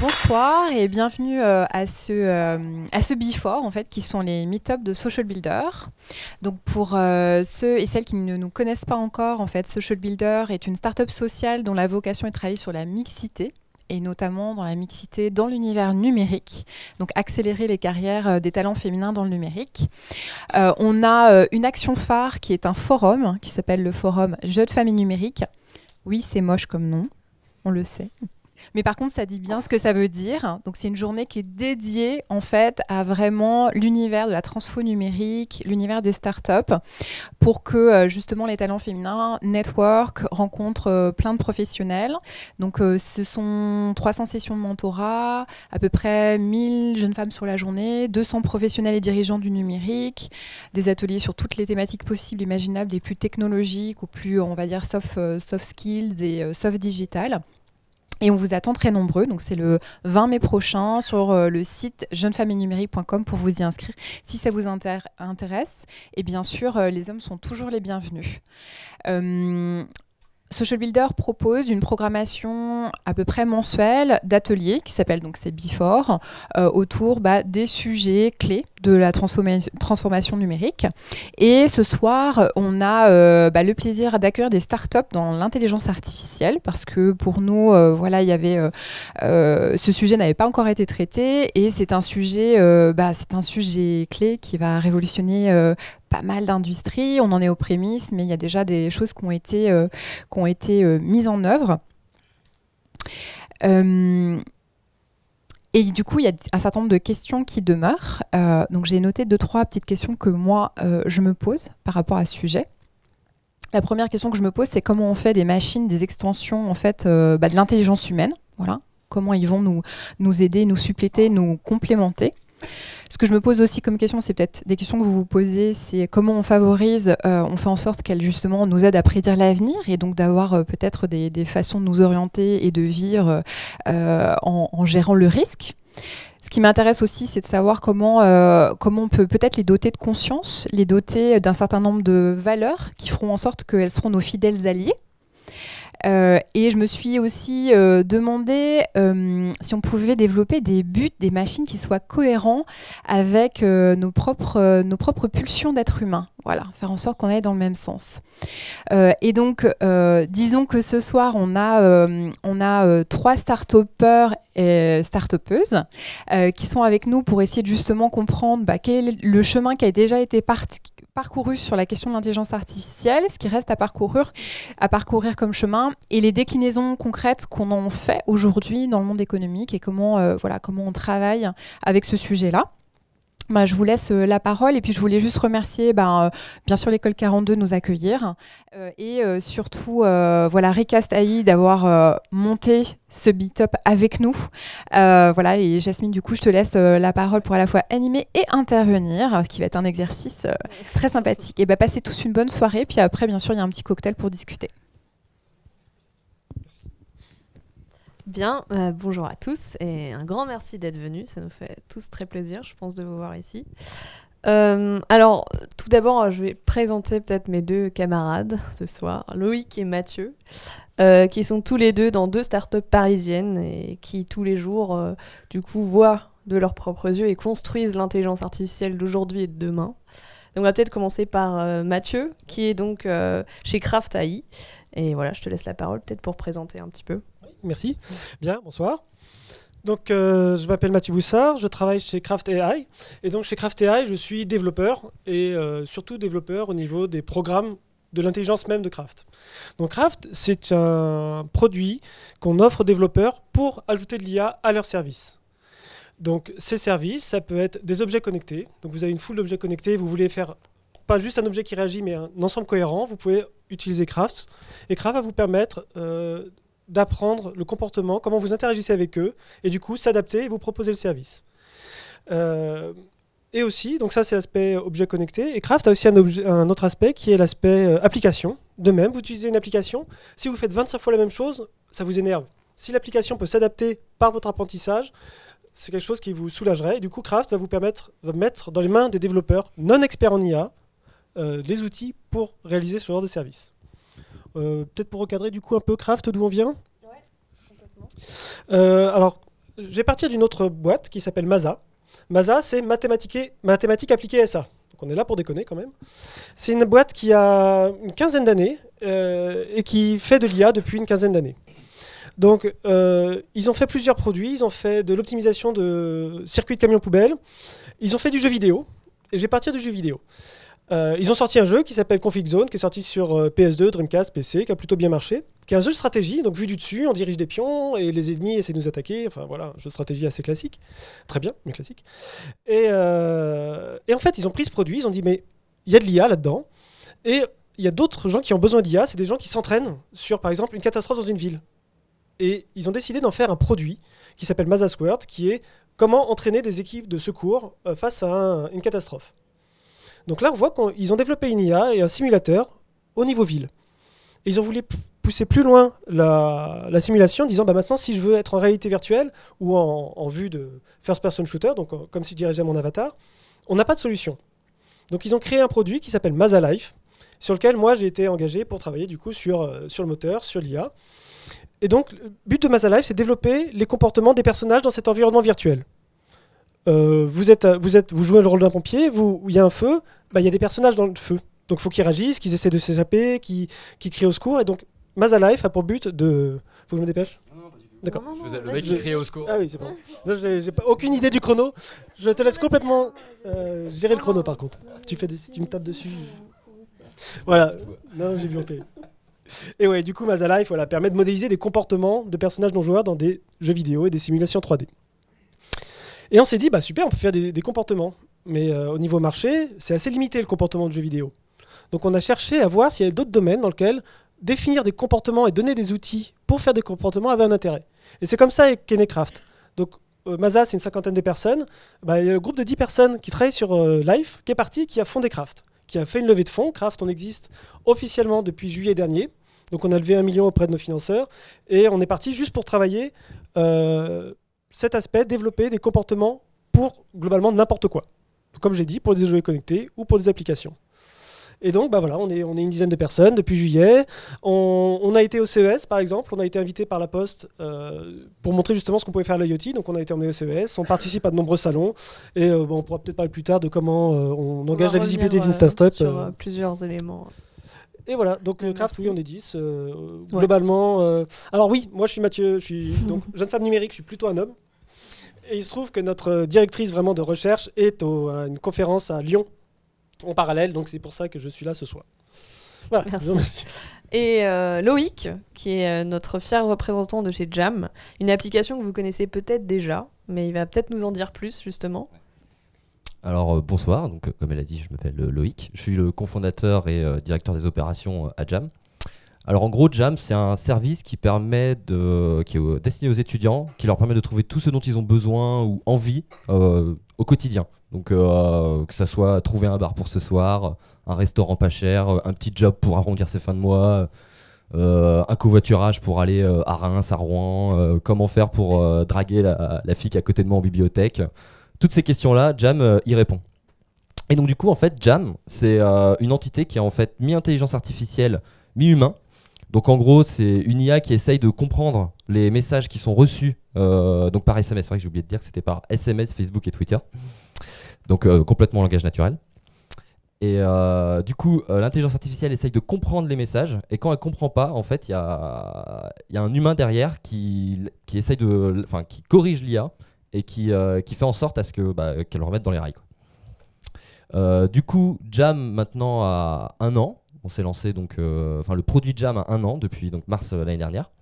Bonsoir et bienvenue euh, à ce, euh, à ce Before, en fait, qui sont les meet de Social Builder. Donc pour euh, ceux et celles qui ne nous connaissent pas encore, en fait, Social Builder est une start-up sociale dont la vocation est de travailler sur la mixité et notamment dans la mixité dans l'univers numérique, donc accélérer les carrières euh, des talents féminins dans le numérique. Euh, on a euh, une action phare qui est un forum hein, qui s'appelle le forum Jeux de famille numérique. Oui, c'est moche comme nom, on le sait. Mais par contre, ça dit bien ce que ça veut dire. Donc, c'est une journée qui est dédiée, en fait, à vraiment l'univers de la transfo numérique, l'univers des startups, pour que, euh, justement, les talents féminins network, rencontrent euh, plein de professionnels. Donc, euh, ce sont 300 sessions de mentorat, à peu près 1000 jeunes femmes sur la journée, 200 professionnels et dirigeants du numérique, des ateliers sur toutes les thématiques possibles, imaginables, des plus technologiques aux plus, on va dire, soft, soft skills et soft digital. Et on vous attend très nombreux. Donc, c'est le 20 mai prochain sur euh, le site numérique.com pour vous y inscrire si ça vous intéresse. Et eh bien sûr, euh, les hommes sont toujours les bienvenus. Euh, Social Builder propose une programmation à peu près mensuelle d'ateliers qui s'appelle donc c'est Before euh, autour bah, des sujets clés de la transformation numérique. Et ce soir, on a euh, bah, le plaisir d'accueillir des startups dans l'intelligence artificielle parce que pour nous, euh, voilà, il y avait ce sujet n'avait pas encore été traité et c'est un sujet, bah, c'est un sujet clé qui va révolutionner pas mal d'industries, on en est aux prémices, mais il y a déjà des choses qui ont été, euh, qui ont été euh, mises en œuvre. Euh, et du coup, il y a un certain nombre de questions qui demeurent. donc j'ai noté deux, trois petites questions que moi, je me pose par rapport à ce sujet. La première question que je me pose, c'est comment on fait des machines, des extensions en fait, bah, de l'intelligence humaine. Voilà. Comment ils vont nous, nous aider, nous suppléter, nous complémenter. Ce que je me pose aussi comme question, c'est peut-être des questions que vous vous posez, c'est comment on favorise, euh, on fait en sorte qu'elle justement nous aide à prédire l'avenir et donc d'avoir euh, peut-être des, façons de nous orienter et de vivre euh, en, gérant le risque. Ce qui m'intéresse aussi, c'est de savoir comment, comment on peut peut-être les doter de conscience, les doter d'un certain nombre de valeurs qui feront en sorte qu'elles seront nos fidèles alliés. Euh, et je me suis aussi euh, demandé euh, si on pouvait développer des buts, des machines qui soient cohérents avec nos, propres, nos propres pulsions d'être humain. Voilà, faire en sorte qu'on aille dans le même sens. et donc, disons que ce soir, on a, on a trois start-upers et start-upeuses qui sont avec nous pour essayer de justement comprendre bah, quel est le chemin qui a déjà été parcouru sur la question de l'intelligence artificielle, ce qui reste à parcourir, à parcourir comme chemin, Hein, et les déclinaisons concrètes qu'on en fait aujourd'hui dans le monde économique et comment, euh, voilà, comment on travaille avec ce sujet-là. Bah, je vous laisse euh, la parole et puis je voulais juste remercier ben, euh, bien sûr l'école 42 de nous accueillir et surtout voilà Recast AI d'avoir monté ce beat up avec nous. voilà et Jasmine du coup je te laisse la parole pour à la fois animer et intervenir ce qui va être un exercice très sympathique. Et bah, passez tous une bonne soirée puis après bien sûr il y a un petit cocktail pour discuter. Bien, euh, bonjour à tous et un grand merci d'être venus. Ça nous fait tous très plaisir, je pense, de vous voir ici. Euh, alors, tout d'abord, je vais présenter peut-être mes deux camarades ce soir, Loïc et Mathieu, euh, qui sont tous les deux dans deux startups parisiennes et qui tous les jours, du coup, voient de leurs propres yeux et construisent l'intelligence artificielle d'aujourd'hui et de demain. Donc, on va peut-être commencer par Mathieu, qui est donc chez Craft AI. Et voilà, je te laisse la parole peut-être pour présenter un petit peu merci. Bien, bonsoir. Donc, euh, je m'appelle Mathieu Boussard, je travaille chez Craft AI. Et donc, chez Craft AI, je suis développeur et euh, surtout développeur au niveau des programmes de l'intelligence même de Craft. Donc, Craft, c'est un produit qu'on offre aux développeurs pour ajouter de l'IA à leurs services. Donc, ces services, ça peut être des objets connectés. Donc, vous avez une foule d'objets connectés, vous voulez faire pas juste un objet qui réagit, mais un ensemble cohérent. Vous pouvez utiliser Craft. Et Craft va vous permettre euh, d'apprendre le comportement, comment vous interagissez avec eux, et du coup s'adapter et vous proposer le service. Euh, et aussi, donc ça c'est l'aspect objet connecté, et Craft a aussi un, autre aspect qui est l'aspect euh, application. De même, vous utilisez une application, si vous faites 25 fois la même chose, ça vous énerve. Si l'application peut s'adapter par votre apprentissage, c'est quelque chose qui vous soulagerait, et du coup Craft va vous permettre de mettre dans les mains des développeurs non experts en IA euh, les outils pour réaliser ce genre de service. Euh, peut-être pour recadrer du coup un peu Craft, d'où on vient complètement. Euh, alors, je vais partir d'une autre boîte qui s'appelle Maza. Maza, c'est mathématiques appliquées SA. Donc on est là pour déconner quand même. C'est une boîte qui a une quinzaine d'années euh, et qui fait de l'IA depuis une quinzaine d'années. Donc ils ont fait plusieurs produits, ils ont fait de l'optimisation de circuits de camions poubelle. ils ont fait du jeu vidéo, et je vais partir du jeu vidéo. Euh, ils ont sorti un jeu qui s'appelle Conflict Zone, qui est sorti sur euh, PS2, Dreamcast, PC, qui a plutôt bien marché, qui est un jeu de stratégie, donc vu du dessus, on dirige des pions et les ennemis essaient de nous attaquer. Enfin voilà, un jeu de stratégie assez classique, très bien, mais classique. Et, euh, en fait, ils ont pris ce produit, ils ont dit mais il y a de l'IA là-dedans et il y a d'autres gens qui ont besoin d'IA, c'est des gens qui s'entraînent sur par exemple une catastrophe dans une ville. Et ils ont décidé d'en faire un produit qui s'appelle World, qui est comment entraîner des équipes de secours face à une catastrophe. Donc là, on voit qu'ils ont développé une IA et un simulateur au niveau ville. ils ont voulu pousser plus loin la, simulation en disant bah maintenant, si je veux être en réalité virtuelle ou en, vue de first-person shooter, donc euh, comme si je dirigeais mon avatar, on n'a pas de solution. Donc ils ont créé un produit qui s'appelle Mazalife, sur lequel moi j'ai été engagé pour travailler du coup sur, euh, le moteur, sur l'IA. Et donc, le but de Mazalife, c'est développer les comportements des personnages dans cet environnement virtuel. Euh, vous, êtes, vous, êtes, vous jouez le rôle d'un pompier, il y a un feu, bah, il y a des personnages dans le feu. Donc il faut qu'ils réagissent, qu'ils essaient de s'échapper, qu'ils crient au secours. Et donc, Mazalife a pour but de. Faut que je me dépêche D'accord. Le mec qui crie au secours. Ah oui, c'est bon. J'ai aucune idée du chrono. Je te laisse complètement euh, gérer le chrono par contre. Tu, fais me tapes dessus. Voilà. Non, j'ai vu paix. Et ouais, du coup, Mazalife voilà, permet de modéliser des comportements de personnages non joueurs dans des jeux vidéo et des simulations 3D. Et on s'est dit, bah super, on peut faire des, comportements. Mais euh, au niveau marché, c'est assez limité le comportement de jeux vidéo. Donc on a cherché à voir s'il y avait d'autres domaines dans lesquels définir des comportements et donner des outils pour faire des comportements avait un intérêt. Et c'est comme ça avec Kenecraft. Donc euh, Mazas, c'est une cinquantaine de personnes. Bah, il y a le groupe de 10 personnes qui travaillent sur euh, Life, qui est parti, qui a fondé Craft, qui a fait une levée de fonds. Craft, on existe officiellement depuis juillet dernier. Donc on a levé un million auprès de nos financeurs. Et on est parti juste pour travailler cet aspect, développer des comportements pour globalement n'importe quoi. Comme j'ai dit, pour des jouets connectés ou pour des applications. Et donc, bah voilà, on est, on est une dizaine de personnes depuis juillet. On, a été au CES, par exemple. On a été invité par la Poste euh, pour montrer justement ce qu'on pouvait faire à l'IoT. Donc, on a été emmené au CES. On participe à de nombreux salons. Et euh, on pourra peut-être parler plus tard de comment euh, on engage la visibilité d'InstaStop. Sur plusieurs éléments. Et voilà, donc Craft, oui, on est 10. Globalement. alors, oui, moi, je suis Mathieu. Je suis donc jeune femme numérique. Je suis plutôt un homme. Et il se trouve que notre directrice vraiment de recherche est à une conférence à Lyon en parallèle, donc c'est pour ça que je suis là ce soir. Voilà, merci. Et euh, Loïc, qui est euh, notre fier représentant de chez Jam, une application que vous connaissez peut-être déjà, mais il va peut-être nous en dire plus justement. Alors euh, bonsoir, donc, comme elle a dit, je m'appelle Loïc, je suis le cofondateur et directeur des opérations à Jam. Alors en gros, Jam, c'est un service qui permet de, qui est euh, destiné aux étudiants, qui leur permet de trouver tout ce dont ils ont besoin ou envie euh, au quotidien. Donc euh, que ça soit trouver un bar pour ce soir, un restaurant pas cher, un petit job pour arrondir ses fins de mois, un covoiturage pour aller à Reims, à Rouen, comment faire pour draguer la, fille qui est à côté de moi en bibliothèque. Toutes ces questions-là, Jam y répond. Et donc du coup, en fait, Jam, c'est une entité qui a en fait mi-intelligence artificielle, mi-humain, donc en gros, c'est une IA qui essaye de comprendre les messages qui sont reçus euh, donc par SMS. C'est vrai que j'ai oublié de dire que c'était par SMS, Facebook et Twitter. Donc complètement euh, complètement langage naturel. Et euh, du coup, l'intelligence artificielle essaye de comprendre les messages. Et quand elle comprend pas, en fait, il y a, y a, un humain derrière qui, qui essaye de, enfin, qui corrige l'IA et qui, qui, fait en sorte à ce que bah, qu'elle le remette dans les rails. du coup, Jam maintenant a un an on s'est lancé donc, euh, enfin le produit Jam a un an depuis donc mars euh, l'année dernière.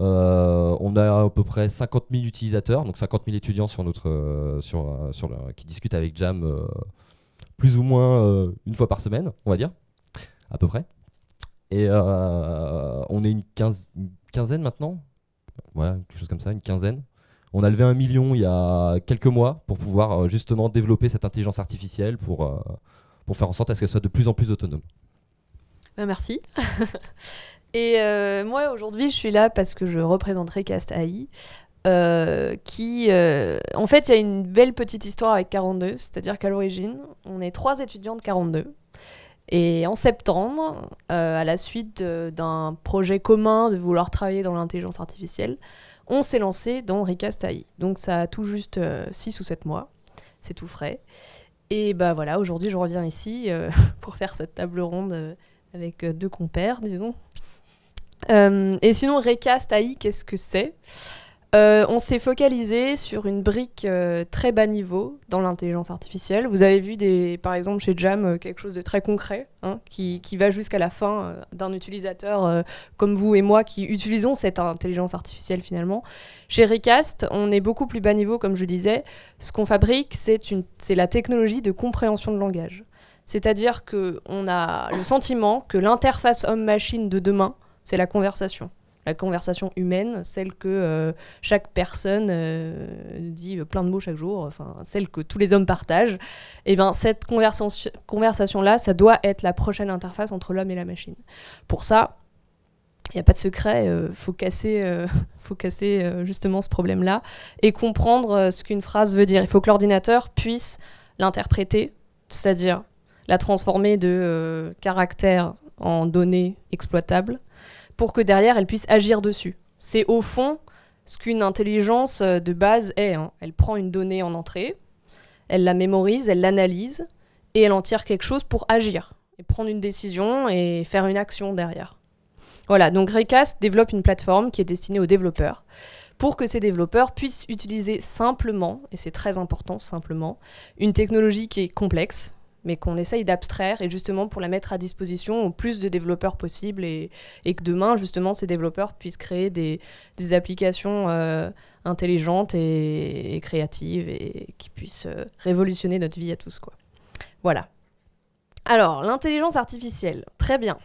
Euh, on a à peu près 50 000 utilisateurs, donc 50 000 étudiants sur notre, sur, sur qui discutent avec Jam plus ou moins une fois par semaine, on va dire, à peu près. Et on est une, quinzaine maintenant, voilà, quelque chose comme ça, une quinzaine. On a levé un million il y a quelques mois pour pouvoir justement développer cette intelligence artificielle pour, pour faire en sorte à ce qu'elle soit de plus en plus autonome. Ben, merci. Et euh, moi, aujourd'hui, je suis là parce que je représenterai Recast AI. Euh, qui, euh, en fait, il y a une belle petite histoire avec 42, c'est-à-dire qu'à l'origine, on est trois étudiants de 42. Et en septembre, à la suite d'un projet commun de vouloir travailler dans l'intelligence artificielle, on s'est lancé dans Recast AI. Donc ça a tout juste 6 ou 7 mois, c'est tout frais. Et bah voilà, aujourd'hui je reviens ici pour faire cette table ronde avec euh, deux compères, disons. Euh, et sinon, Recast AI, qu'est-ce que c'est euh, On s'est focalisé sur une brique très bas niveau dans l'intelligence artificielle. Vous avez vu, des, par exemple, chez Jam, quelque chose de très concret, hein, qui, qui, va jusqu'à la fin d'un utilisateur comme vous et moi qui utilisons cette intelligence artificielle finalement. Chez Recast, on est beaucoup plus bas niveau, comme je disais. Ce qu'on fabrique, c'est la technologie de compréhension de langage. C'est-à-dire que on a le sentiment que l'interface homme-machine de demain, c'est la conversation. La conversation humaine, celle que euh, chaque personne euh, dit plein de mots chaque jour, enfin, celle que tous les hommes partagent. Et eh bien cette conversation-là, ça doit être la prochaine interface entre l'homme et la machine. Pour ça, il n'y a pas de secret, il euh, faut casser, faut casser justement ce problème-là et comprendre ce qu'une phrase veut dire. Il faut que l'ordinateur puisse l'interpréter, c'est-à-dire la transformer de euh, caractère en données exploitables pour que derrière elle puisse agir dessus. C'est au fond ce qu'une intelligence euh, de base est. Hein. Elle prend une donnée en entrée, elle la mémorise, elle l'analyse et elle en tire quelque chose pour agir et prendre une décision et faire une action derrière. Voilà, donc Recast développe une plateforme qui est destinée aux développeurs pour que ces développeurs puissent utiliser simplement, et c'est très important simplement, une technologie qui est complexe, mais qu'on essaye d'abstraire et justement pour la mettre à disposition au plus de développeurs possible et, que demain, justement, ces développeurs puissent créer des, applications euh, intelligentes et, créatives et qui puissent euh, révolutionner notre vie à tous. Quoi. Voilà. Alors, l'intelligence artificielle, très bien.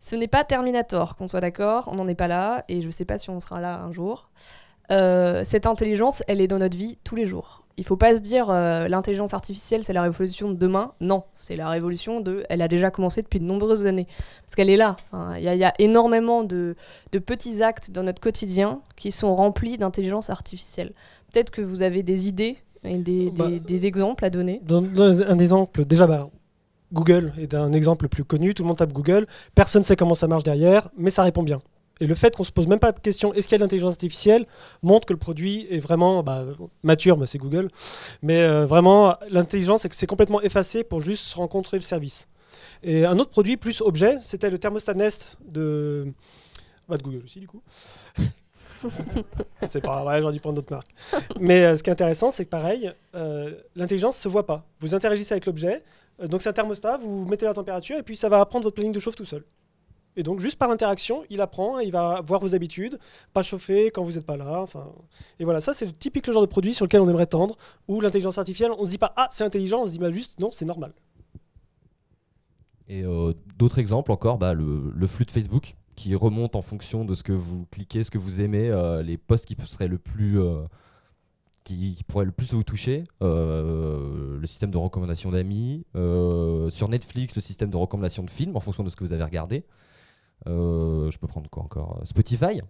Ce n'est pas Terminator, qu'on soit d'accord, on n'en est pas là, et je ne sais pas si on sera là un jour. Euh, cette intelligence, elle est dans notre vie tous les jours il ne faut pas se dire euh, l'intelligence artificielle c'est la révolution de demain. Non, c'est la révolution de. Elle a déjà commencé depuis de nombreuses années parce qu'elle est là. Hein. Il y, a énormément de, petits actes dans notre quotidien qui sont remplis d'intelligence artificielle. Peut-être que vous avez des idées et des, bah, exemples à donner. un exemple déjà bah, Google est un exemple plus connu. Tout le monde tape Google. Personne ne sait comment ça marche derrière, mais ça répond bien. Et le fait qu'on se pose même pas la question est-ce qu'il y a de l'intelligence artificielle montre que le produit est vraiment bah, mature, mais c'est Google. Mais euh, vraiment, l'intelligence c'est complètement effacé pour juste rencontrer le service. Et un autre produit plus objet, c'était le thermostat Nest de, bah, Google aussi du coup. c'est pas vrai, j'aurais dû prendre d'autres marques. Mais euh, ce qui est intéressant, c'est que pareil, l'intelligence euh, l'intelligence se voit pas. Vous interagissez avec l'objet, donc c'est un thermostat, vous mettez la température et puis ça va apprendre votre planning de chauffe tout seul. Et donc, juste par l'interaction, il apprend, il va voir vos habitudes, pas chauffer quand vous n'êtes pas là. Enfin, et voilà, ça, c'est typique le genre de produit sur lequel on aimerait tendre, où l'intelligence artificielle, on ne se dit pas Ah, c'est intelligent, on se dit bah, juste Non, c'est normal. Et euh, d'autres exemples encore, bah, le, flux de Facebook qui remonte en fonction de ce que vous cliquez, ce que vous aimez, euh, les posts qui seraient le plus. Euh, qui, qui pourraient le plus vous toucher, le système de recommandation d'amis, sur Netflix, le système de recommandation de films en fonction de ce que vous avez regardé. Euh, je peux prendre quoi encore Spotify.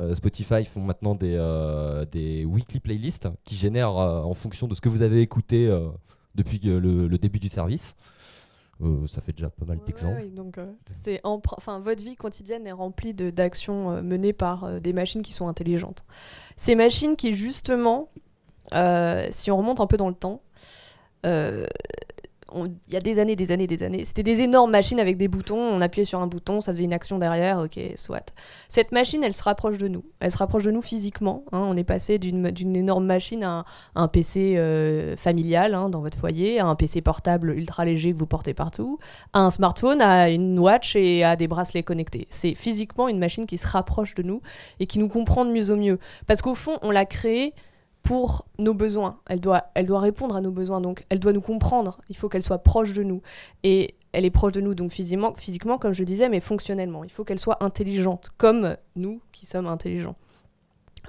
Euh, Spotify font maintenant des, euh, des weekly playlists qui génèrent en fonction de ce que vous avez écouté depuis le, début du service. ça fait déjà pas mal d'exemples. donc, enfin, votre vie quotidienne est remplie d'actions menées par des machines qui sont intelligentes. Ces machines qui, justement, si on remonte un peu dans le temps, il y a des années, des années, des années, c'était des énormes machines avec des boutons, on appuyait sur un bouton, ça faisait une action derrière, ok, soit. Cette machine, elle se rapproche de nous, elle se rapproche de nous physiquement, hein. on est passé d'une énorme machine à un, PC euh, familial hein, dans votre foyer, à un PC portable ultra léger que vous portez partout, à un smartphone, à une watch et à des bracelets connectés. C'est physiquement une machine qui se rapproche de nous et qui nous comprend de mieux au mieux. Parce qu'au fond, on l'a créée pour nos besoins. Elle doit, elle doit répondre à nos besoins, donc elle doit nous comprendre. Il faut qu'elle soit proche de nous. Et elle est proche de nous, donc physiquement, physiquement comme je disais, mais fonctionnellement. Il faut qu'elle soit intelligente, comme nous qui sommes intelligents.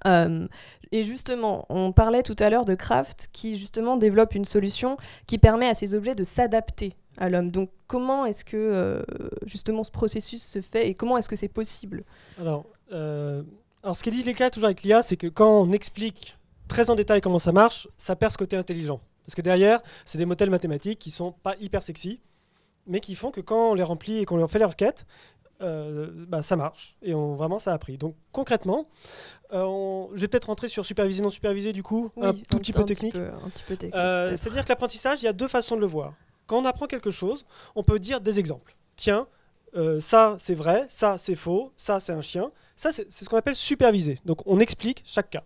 Euh, et justement, on parlait tout à l'heure de Kraft qui justement développe une solution qui permet à ces objets de s'adapter à l'homme. Donc comment est-ce que euh, justement ce processus se fait et comment est-ce que c'est possible alors, euh, alors, ce qu'elle dit les cas toujours avec l'IA, c'est que quand on explique très en détail comment ça marche, ça perd ce côté intelligent. Parce que derrière, c'est des modèles mathématiques qui sont pas hyper sexy, mais qui font que quand on les remplit et qu'on leur fait les requêtes, euh, bah, ça marche et on, vraiment ça a pris. Donc concrètement, euh, je vais peut-être rentrer sur supervisé non supervisé du coup, un tout petit peu technique. Euh, c'est-à-dire que l'apprentissage, il y a deux façons de le voir. Quand on apprend quelque chose, on peut dire des exemples. Tiens, ça c'est vrai, ça c'est faux, ça c'est un chien. Ça c'est ce qu'on appelle supervisé. Donc on explique chaque cas.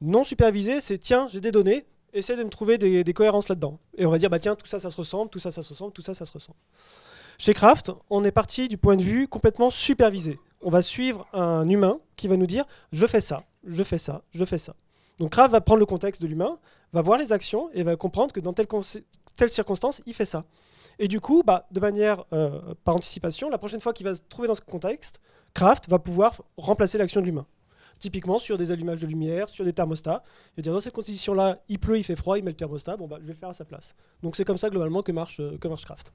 Non supervisé, c'est tiens, j'ai des données, essaie de me trouver des, cohérences là-dedans. Et on va dire, bah tiens, tout ça, ça se ressemble, tout ça, ça se ressemble, tout ça, ça se ressemble. Chez Kraft, on est parti du point de vue complètement supervisé. On va suivre un humain qui va nous dire, je fais ça, je fais ça, je fais ça. Donc Kraft va prendre le contexte de l'humain, va voir les actions et va comprendre que dans telle, telle circonstance, il fait ça. Et du coup, bah, de manière euh, par anticipation, la prochaine fois qu'il va se trouver dans ce contexte, Kraft va pouvoir remplacer l'action de l'humain. Typiquement sur des allumages de lumière, sur des thermostats. dire dans cette condition-là, il pleut, il fait froid, il met le thermostat, bon bah je vais le faire à sa place. Donc c'est comme ça globalement que marche, euh, que marche Craft.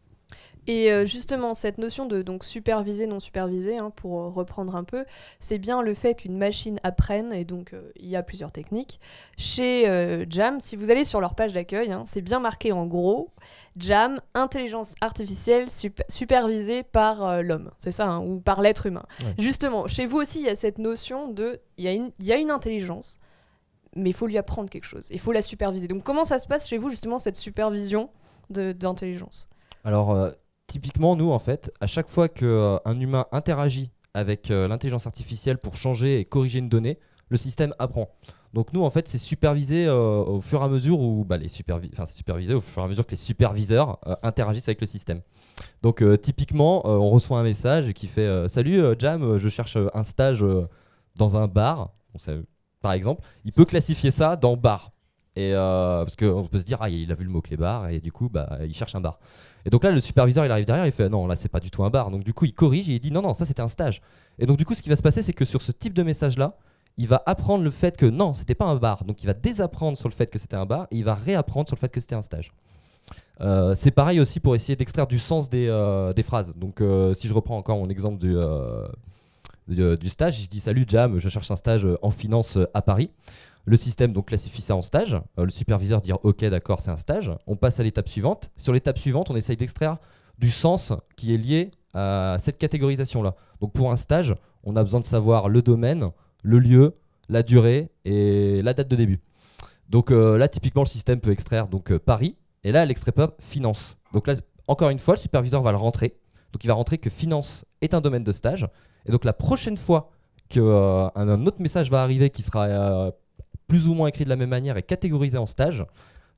Et euh, justement, cette notion de donc supervisé, non superviser, hein, pour euh, reprendre un peu, c'est bien le fait qu'une machine apprenne, et donc euh, il y a plusieurs techniques. Chez Jam, si vous allez sur leur page d'accueil, hein, c'est bien marqué en gros Jam, intelligence artificielle supervisée par l'homme, c'est ça, hein, ou par l'être humain. Justement, chez vous aussi, il y a cette notion de il y, y a une intelligence, mais il faut lui apprendre quelque chose, il faut la superviser. Donc comment ça se passe chez vous justement cette supervision d'intelligence alors, euh, typiquement, nous, en fait, à chaque fois qu'un euh, humain interagit avec euh, l'intelligence artificielle pour changer et corriger une donnée, le système apprend. Donc nous, en fait, c'est supervisé au fur et à mesure où bah, les supervisé au fur et à mesure que les superviseurs interagissent avec le système. Donc typiquement, on reçoit un message qui fait Salut Jam, je cherche un stage dans un bar. par exemple, il peut classifier ça dans bar. Et parce qu'on peut se dire, ah, il a vu le mot-clé bar, et du coup, bah, il cherche un bar. Et donc là, le superviseur, il arrive derrière, il fait non, là, c'est pas du tout un bar. Donc du coup, il corrige et il dit non, non, ça c'était un stage. Et donc du coup, ce qui va se passer, c'est que sur ce type de message-là, il va apprendre le fait que non, c'était pas un bar. Donc il va désapprendre sur le fait que c'était un bar et il va réapprendre sur le fait que c'était un stage. Euh, c'est pareil aussi pour essayer d'extraire du sens des, euh, phrases. Donc euh, si je reprends encore mon exemple du, du, du, stage, je dis salut Jam, je cherche un stage en finance à Paris. Le système donc classifie ça en stage. Euh, le superviseur dit OK, d'accord, c'est un stage. On passe à l'étape suivante. Sur l'étape suivante, on essaye d'extraire du sens qui est lié à cette catégorisation-là. Donc pour un stage, on a besoin de savoir le domaine, le lieu, la durée et la date de début. Donc euh, là, typiquement, le système peut extraire donc euh, Paris et là, elle extrait pas finance. Donc là, encore une fois, le superviseur va le rentrer. Donc il va rentrer que finance est un domaine de stage. Et donc la prochaine fois qu'un autre message va arriver qui sera plus ou moins écrit de la même manière et catégorisé en stage.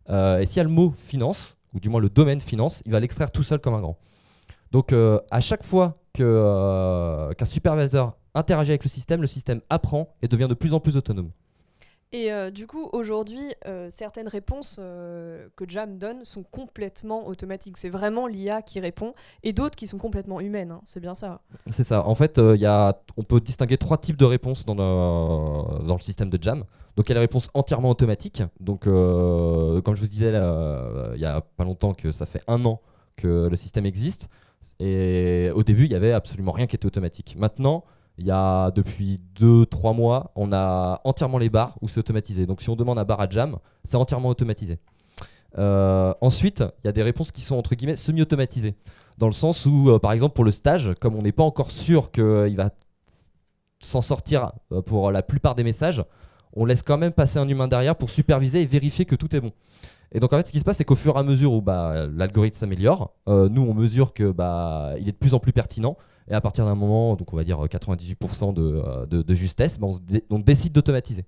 Euh, et s'il y a le mot finance, ou du moins le domaine finance, il va l'extraire tout seul comme un grand. Donc euh, à chaque fois euh, qu'un superviseur interagit avec le système, le système apprend et devient de plus en plus autonome. Et euh, du coup, aujourd'hui, euh, certaines réponses euh, que Jam donne sont complètement automatiques. C'est vraiment l'IA qui répond, et d'autres qui sont complètement humaines. Hein. C'est bien ça. C'est ça. En fait, y a... on peut distinguer trois types de réponses dans le, dans le système de Jam. Donc il y a les réponses entièrement automatiques. Donc, comme je vous disais, il n'y a pas longtemps que ça fait un an que le système existe. Et au début, il n'y avait absolument rien qui était automatique. Maintenant, il y a depuis 2-3 mois, on a entièrement les bars où c'est automatisé. Donc si on demande un bar à jam, c'est entièrement automatisé. Euh, ensuite, il y a des réponses qui sont entre guillemets semi-automatisées. Dans le sens où, euh, par exemple, pour le stage, comme on n'est pas encore sûr qu'il va s'en sortir euh, pour la plupart des messages, on laisse quand même passer un humain derrière pour superviser et vérifier que tout est bon. Et donc en fait, ce qui se passe, c'est qu'au fur et à mesure où bah, l'algorithme s'améliore, nous on mesure qu'il bah, est de plus en plus pertinent, et à partir d'un moment, donc on va dire 98% euh, euh, de, justesse, ben, on, décide d'automatiser.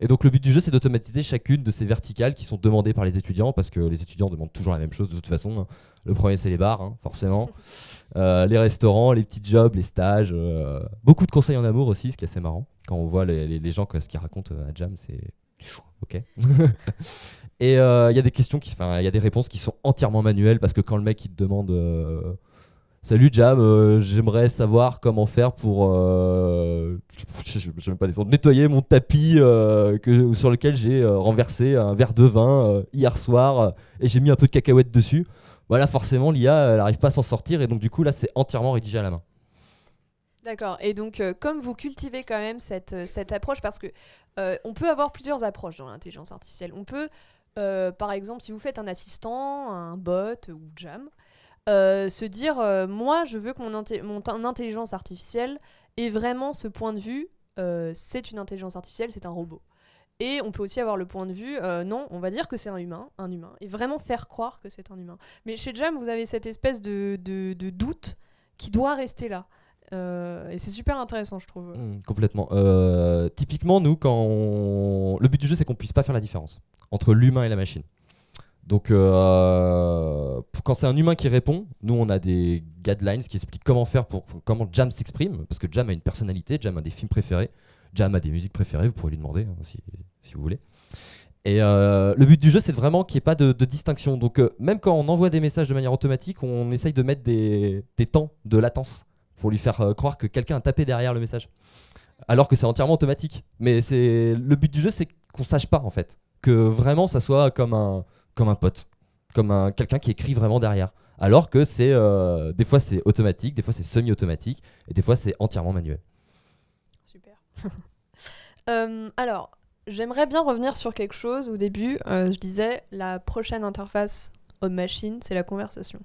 Et donc le but du jeu, c'est d'automatiser chacune de ces verticales qui sont demandées par les étudiants, parce que les étudiants demandent toujours la même chose de toute façon. Hein. Le premier, c'est les bars, hein, forcément. Euh, les restaurants, les petits jobs, les stages. beaucoup de conseils en amour aussi, ce qui est assez marrant. Quand on voit les, gens, ce qu'ils racontent à Jam, c'est... Ok. Et il y a des questions qui, enfin, il y a des réponses qui sont entièrement manuelles parce que quand le mec il te demande, Salut Jam, euh, j'aimerais savoir comment faire pour. Euh, je, pas nettoyer mon tapis euh, que, sur lequel j'ai renversé un verre de vin hier soir et j'ai mis un peu de cacahuète dessus. Voilà, bah forcément, l'IA, elle n'arrive pas à s'en sortir et donc du coup, là, c'est entièrement rédigé à la main. D'accord. Et donc, comme vous cultivez quand même cette, cette approche, parce que on peut avoir plusieurs approches dans l'intelligence artificielle. On peut, par exemple, si vous faites un assistant, un bot ou jam, euh, se dire euh, moi je veux que mon, intelligence artificielle ait vraiment ce point de vue euh, c'est une intelligence artificielle, c'est un robot. Et on peut aussi avoir le point de vue, non, on va dire que c'est un humain, un humain, et vraiment faire croire que c'est un humain. Mais chez Jam, vous avez cette espèce de, de, doute qui doit rester là. et c'est super intéressant, je trouve. Mmh, complètement. typiquement, nous, quand le but du jeu, c'est qu'on puisse pas faire la différence entre l'humain et la machine. Donc, euh, quand c'est un humain qui répond, nous on a des guidelines qui expliquent comment faire pour, comment Jam s'exprime, parce que Jam a une personnalité, Jam a des films préférés, Jam a des musiques préférées, vous pouvez lui demander hein, si, vous voulez. Et euh, le but du jeu, c'est vraiment qu'il n'y ait pas de, distinction. Donc, euh, même quand on envoie des messages de manière automatique, on essaye de mettre des, des temps de latence pour lui faire croire que quelqu'un a tapé derrière le message, alors que c'est entièrement automatique. Mais c'est le but du jeu, c'est qu'on sache pas en fait, que vraiment ça soit comme un comme un pote, comme un, quelqu'un qui écrit vraiment derrière. Alors que c'est euh, des fois c'est automatique, des fois c'est semi-automatique, et des fois c'est entièrement manuel. Super. Euh, alors, j'aimerais bien revenir sur quelque chose. Au début, euh, je disais la prochaine interface homme-machine, c'est la conversation.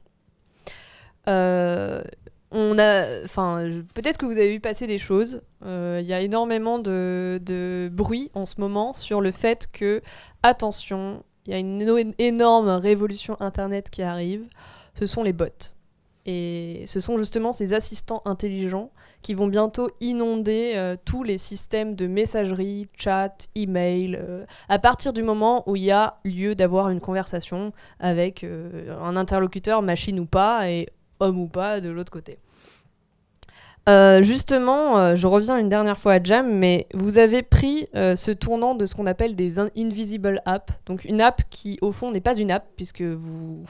on a, enfin, peut-être que vous avez vu passer des choses. Il y a énormément de, de bruit en ce moment sur le fait que, attention, il y a une énorme révolution Internet qui arrive, ce sont les bots. Et ce sont justement ces assistants intelligents qui vont bientôt inonder euh, tous les systèmes de messagerie, chat, email, euh, à partir du moment où il y a lieu d'avoir une conversation avec euh, un interlocuteur, machine ou pas, et homme ou pas, de l'autre côté. Euh, justement, euh, je reviens une dernière fois à Jam, mais vous avez pris euh, ce tournant de ce qu'on appelle des invisible apps. Donc une app qui, au fond, n'est pas une app, puisque vous,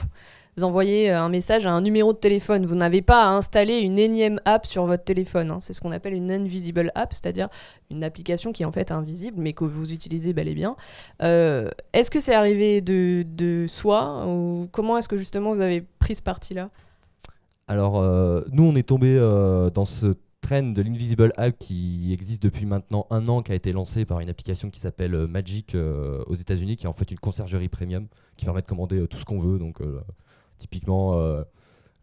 envoyez un message à un numéro de téléphone. Vous n'avez pas à installer une énième app sur votre téléphone. Hein. C'est ce qu'on appelle une invisible app, c'est-à-dire une application qui est en fait invisible, mais que vous utilisez bel et bien. est-ce que c'est arrivé de, de soi ou Comment est-ce que justement vous avez pris ce parti-là alors, euh, nous, on est tombé euh, dans ce trend de l'Invisible App qui existe depuis maintenant un an, qui a été lancé par une application qui s'appelle euh, Magic aux États-Unis, qui est en fait une conciergerie premium qui permet de commander tout ce qu'on veut. Donc, typiquement,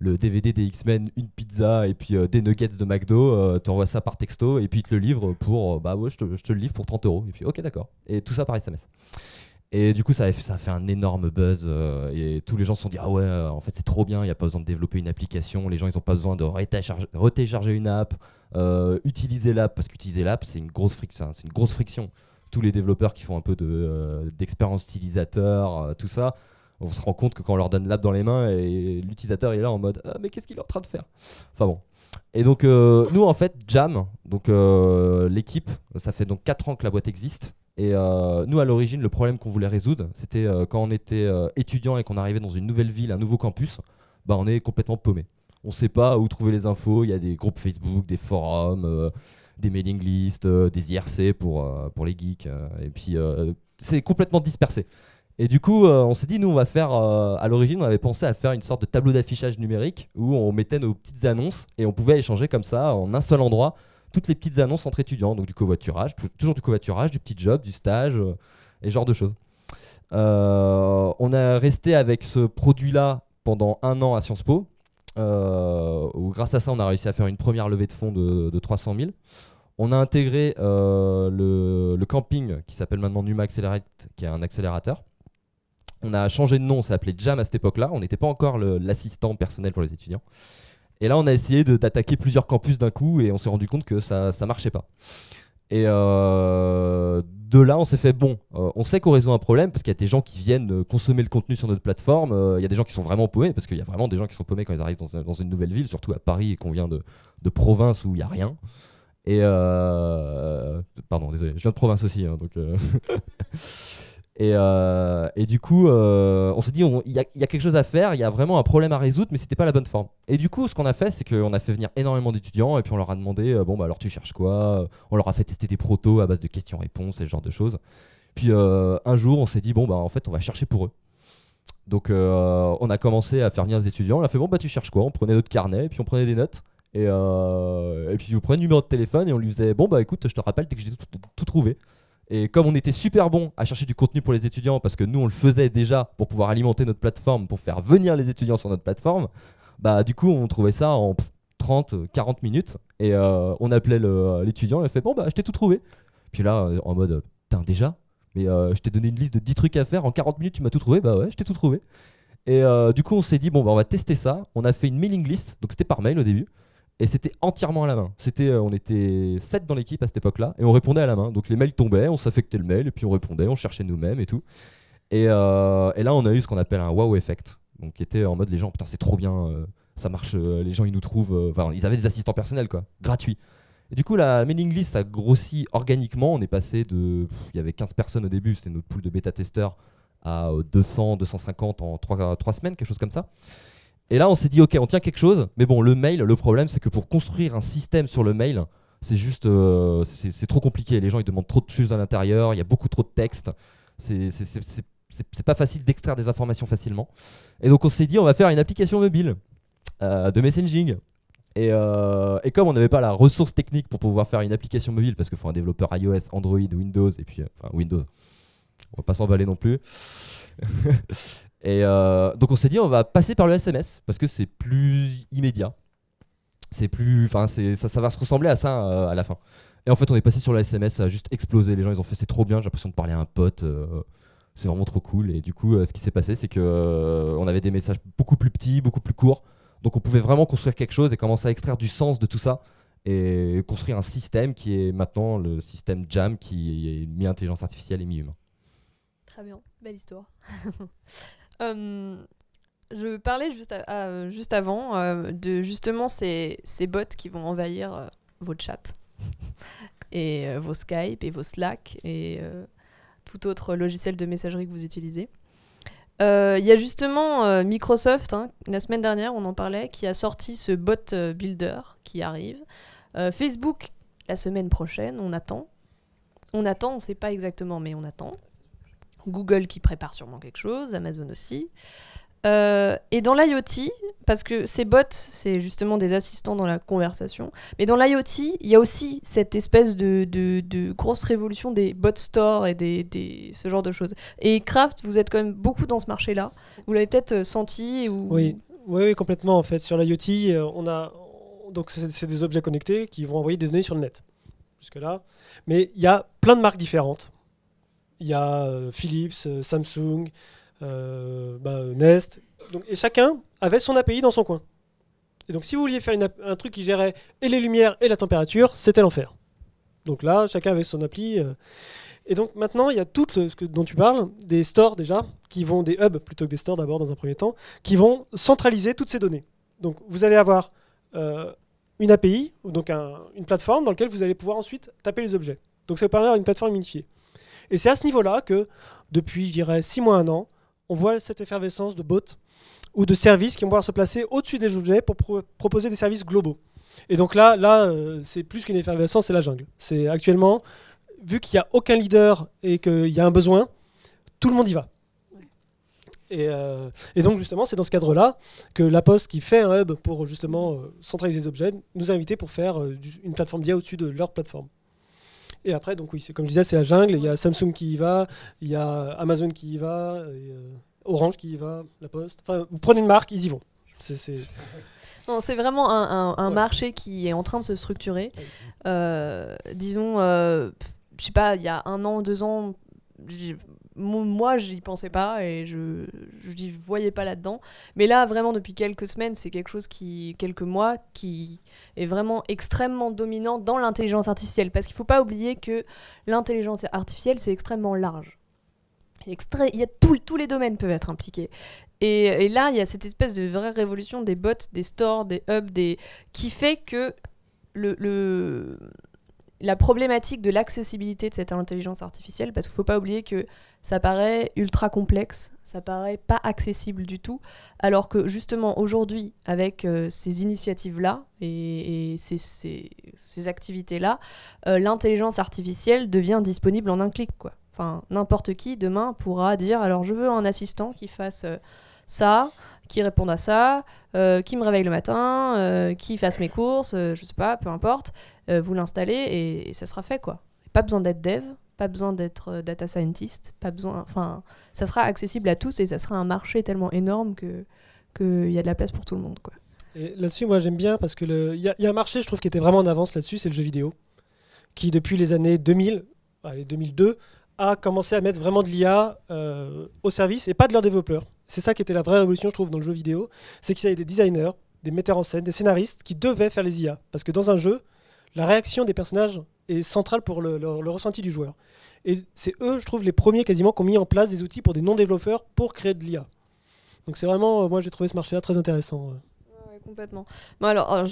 le DVD des X-Men, une pizza et puis des nuggets de McDo, tu envoies ça par texto et puis ils te le livrent pour bah ouais, je te, le livre pour 30 euros. Et puis, ok, d'accord. Et tout ça par SMS. Et du coup, ça a, fait, ça fait un énorme buzz. Euh, et tous les gens se sont dit Ah ouais, euh, en fait, c'est trop bien, il n'y a pas besoin de développer une application. Les gens, ils n'ont pas besoin de retélécharger une app, euh, utiliser l'app, parce qu'utiliser l'app, c'est une, grosse friction, une grosse friction. Tous les développeurs qui font un peu d'expérience de, utilisateur, tout ça, on se rend compte que quand on leur donne l'app dans les mains, et l'utilisateur est là en mode ah, Mais qu'est-ce qu'il est en train de faire Enfin bon. Et donc, nous, en fait, Jam, donc l'équipe, ça fait donc 4 ans que la boîte existe. Et euh, nous, à l'origine, le problème qu'on voulait résoudre, c'était euh, quand on était euh, étudiant et qu'on arrivait dans une nouvelle ville, un nouveau campus, bah, on est complètement paumé. On ne sait pas où trouver les infos. Il y a des groupes Facebook, des forums, des mailing lists, des IRC pour, pour les geeks. et puis, c'est complètement dispersé. Et du coup, on s'est dit, nous, on va faire. à l'origine, on avait pensé à faire une sorte de tableau d'affichage numérique où on mettait nos petites annonces et on pouvait échanger comme ça en un seul endroit toutes les petites annonces entre étudiants, donc du covoiturage, toujours du covoiturage, du petit job, du stage euh, et genre de choses. Euh, on a resté avec ce produit-là pendant un an à Sciences Po, euh, où grâce à ça, on a réussi à faire une première levée de fonds de, 300 000. On a intégré le, camping qui s'appelle maintenant Numa Accelerate, qui est un accélérateur. On a changé de nom, ça s'appelait Jam à cette époque-là. On n'était pas encore l'assistant personnel pour les étudiants. Et là, on a essayé d'attaquer plusieurs campus d'un coup et on s'est rendu compte que ça, ne marchait pas. Et euh, de là, on s'est fait bon, euh, on sait qu'on résout un problème parce qu'il y a des gens qui viennent euh, consommer le contenu sur notre plateforme. Il y a des gens qui sont vraiment paumés parce qu'il y a vraiment des gens qui sont paumés quand ils arrivent dans, une nouvelle ville, surtout à Paris et qu'on vient de, de, province où il n'y a rien. Et pardon, désolé, je viens de province aussi, hein, donc. Euh, et, du coup, euh, on s'est dit, il y, a quelque chose à faire, il y a vraiment un problème à résoudre, mais c'était pas la bonne forme. Et du coup, ce qu'on a fait, c'est qu'on a fait venir énormément d'étudiants et puis on leur a demandé, euh, bon, bah alors tu cherches quoi On leur a fait tester des protos à base de questions-réponses et ce genre de choses. Puis un jour, on s'est dit, bon, bah en fait, on va chercher pour eux. Donc on a commencé à faire venir des étudiants, on a fait, bon, bah tu cherches quoi On prenait notre carnet, puis on prenait des notes. Et, puis on prenait le numéro de téléphone et on lui faisait, bon, bah écoute, je te rappelle dès que j'ai tout trouvé. Et comme on était super bon à chercher du contenu pour les étudiants, parce que nous on le faisait déjà pour pouvoir alimenter notre plateforme, pour faire venir les étudiants sur notre plateforme, bah du coup on trouvait ça en 30, 40 minutes. Et euh, on appelait l'étudiant, il a fait Bon bah je t'ai tout trouvé. Puis là euh, en mode Putain déjà Mais euh, je t'ai donné une liste de 10 trucs à faire, en 40 minutes tu m'as tout trouvé Bah ouais, je t'ai tout trouvé. Et du coup on s'est dit Bon bah on va tester ça. On a fait une mailing list, donc c'était par mail au début. Et c'était entièrement à la main. C'était, euh, on était 7 dans l'équipe à cette époque-là, et on répondait à la main. Donc les mails tombaient, on s'affectait le mail, et puis on répondait, on cherchait nous-mêmes et tout. Et, euh, et, là, on a eu ce qu'on appelle un wow effect, donc qui était en mode les gens, putain, c'est trop bien, euh, ça marche, les gens ils nous trouvent. Enfin, ils avaient des assistants personnels, quoi, gratuits. Et du coup, la mailing list, a grossi organiquement. On est passé de. Il y avait 15 personnes au début, c'était notre pool de bêta-testeurs, à 200, 250 en 3, 3 semaines, quelque chose comme ça. Et là, on s'est dit, ok, on tient quelque chose, mais bon, le mail, le problème, c'est que pour construire un système sur le mail, c'est juste, euh, c'est trop compliqué. Les gens, ils demandent trop de choses à l'intérieur, il y a beaucoup trop de texte. C'est pas facile d'extraire des informations facilement. Et donc, on s'est dit, on va faire une application mobile euh, de messaging. Et, euh, et, comme on n'avait pas la ressource technique pour pouvoir faire une application mobile, parce qu'il faut un développeur iOS, Android, Windows, et puis, enfin, Windows, on va pas s'emballer non plus. Et euh, donc on s'est dit on va passer par le SMS parce que c'est plus immédiat. C'est plus, enfin ça, ça va se ressembler à ça euh, à la fin. Et en fait on est passé sur le SMS, ça a juste explosé. Les gens ils ont fait c'est trop bien, j'ai l'impression de parler à un pote euh, c'est vraiment trop cool. Et du coup, ce qui s'est passé, c'est que on avait des messages beaucoup plus petits, beaucoup plus courts. Donc, on pouvait vraiment construire quelque chose et commencer à extraire du sens de tout ça et construire un système qui est maintenant le système Jam qui est mi-intelligence artificielle et mi-humain. Très bien, belle histoire. Euh, je parlais juste, euh, juste avant euh, de justement ces, ces, bots qui vont envahir vos chats et vos Skype et vos Slack et tout autre logiciel de messagerie que vous utilisez. Il y a justement Microsoft, hein, la semaine dernière on en parlait, qui a sorti ce bot builder qui arrive. Facebook, la semaine prochaine, on attend. On attend, on ne sait pas exactement, mais on attend. Google qui prépare sûrement quelque chose, Amazon aussi. Euh, et dans l'IoT, parce que ces bots, c'est justement des assistants dans la conversation, mais dans l'IoT, il y a aussi cette espèce de, grosse révolution des bot stores et ce genre de choses. Et Kraft, vous êtes quand même beaucoup dans ce marché-là. Vous l'avez peut-être euh, senti ou... oui. oui. Oui, complètement. En fait, sur l'IoT, euh, on a donc c'est des objets connectés qui vont envoyer des données sur le net. Jusque là, mais il y a plein de marques différentes il y a euh, Philips, euh, Samsung, euh, bah, Nest. et chacun avait son API dans son coin. Et donc, si vous vouliez faire un truc qui gérait et les lumières et la température, c'était l'enfer. Donc là, chacun avait son appli. Et donc maintenant, il y a tout ce dont tu parles, des stores déjà, qui vont, des hubs plutôt que des stores d'abord dans un premier temps, qui vont centraliser toutes ces données. Donc vous allez avoir une API, donc une plateforme dans laquelle vous allez pouvoir ensuite taper les objets. Donc ça permettre une plateforme unifiée. Et c'est à ce niveau-là que, depuis, je dirais, 6 mois, un an, on voit cette effervescence de bots ou de services qui vont pouvoir se placer au-dessus des objets pour proposer des services globaux. Et donc là, là euh, c'est plus qu'une effervescence, c'est la jungle. C'est actuellement, vu qu'il n'y a aucun leader et qu'il y a un besoin, tout le monde y va. Euh, et, donc justement, c'est dans ce cadre-là que La Poste, qui fait un hub pour justement euh, centraliser les objets, nous a invités pour faire une plateforme d'IA au-dessus de leur plateforme. Et après, donc oui, comme je disais, c'est la jungle. Il y a Samsung qui y va, il y a Amazon qui y va, euh, Orange qui y va, La Poste. Enfin, vous prenez une marque, ils y vont. C'est. vraiment un, marché qui est en train de se structurer. Euh, disons, je euh, je sais pas, il y a un an, deux ans, moi, j'y pensais pas et je, je n'y voyais pas là-dedans. Mais là, vraiment, depuis quelques semaines, c'est quelque chose qui, quelques mois, qui est vraiment extrêmement dominant dans l'intelligence artificielle. Parce qu'il ne faut pas oublier que l'intelligence artificielle, c'est extrêmement large. il y a tous les domaines peuvent être impliqués. Et, là, il y a cette espèce de vraie révolution des bots, des stores, des hubs, des... qui fait que le, la problématique de l'accessibilité de cette intelligence artificielle, parce qu'il ne faut pas oublier que ça paraît ultra complexe, ça paraît pas accessible du tout, alors que justement aujourd'hui, avec euh, ces initiatives-là et, ces, activités-là, euh, l'intelligence artificielle devient disponible en un clic. Quoi. Enfin, n'importe qui demain pourra dire, alors je veux un assistant qui fasse euh, ça qui répondent à ça, euh, qui me réveille le matin, euh, qui fasse mes courses, euh, je sais pas, peu importe. vous l'installez et, ça sera fait quoi. Pas besoin d'être dev, pas besoin d'être data scientist, pas besoin. Enfin, ça sera accessible à tous et ça sera un marché tellement énorme que qu'il y a de la place pour tout le monde quoi. Là-dessus, moi j'aime bien parce que il y, y, a un marché, je trouve, qui était vraiment en avance là-dessus, c'est le jeu vidéo, qui depuis les années 2000, allez, 2002, à commencer à mettre vraiment de l'IA euh, au service et pas de leurs développeurs. C'est ça qui était la vraie révolution, je trouve, dans le jeu vidéo. C'est qu'il y avait des designers, des metteurs en scène, des scénaristes qui devaient faire les IA. Parce que dans un jeu, la réaction des personnages est centrale pour le, ressenti du joueur. Et c'est eux, je trouve, les premiers quasiment qui ont mis en place des outils pour des non-développeurs pour créer de l'IA. Donc c'est vraiment, euh, moi j'ai trouvé ce marché-là très intéressant euh. complètement. Bon alors,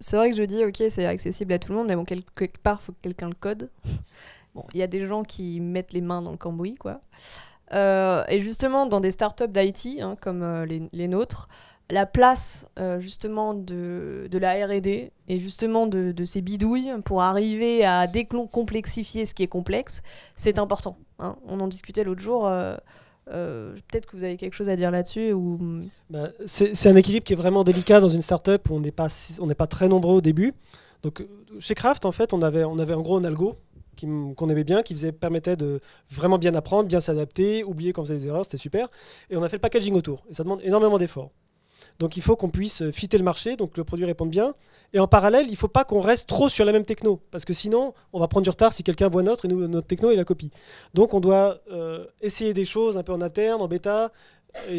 c'est vrai que je dis, ok, c'est accessible à tout le monde, mais bon, quelque part, il faut que quelqu'un le code. il y a des gens qui mettent les mains dans le cambouis, quoi. Euh, et justement, dans des startups d'IT, hein, comme euh, les, nôtres, la place euh, justement de, la RD et justement de, ces bidouilles pour arriver à décomplexifier ce qui est complexe, c'est important. Hein. On en discutait l'autre jour. peut-être que vous avez quelque chose à dire là-dessus ou... Hmm. Bah, c'est un équilibre qui est vraiment délicat dans une startup où on n'est pas, pas très nombreux au début. Donc chez Kraft, en fait, on avait, on avait en gros un algo qu'on aimait bien, qui permettait de vraiment bien apprendre, bien s'adapter, oublier quand on faisait des erreurs, c'était super. Et on a fait le packaging autour. Et ça demande énormément d'efforts. Donc il faut qu'on puisse euh, fitter le marché, donc le produit réponde bien. Et en parallèle, il ne faut pas qu'on reste trop sur la même techno, parce que sinon, on va prendre du retard si quelqu'un voit notre et notre techno et la copie. Donc on doit euh, essayer des choses un peu en interne, en bêta,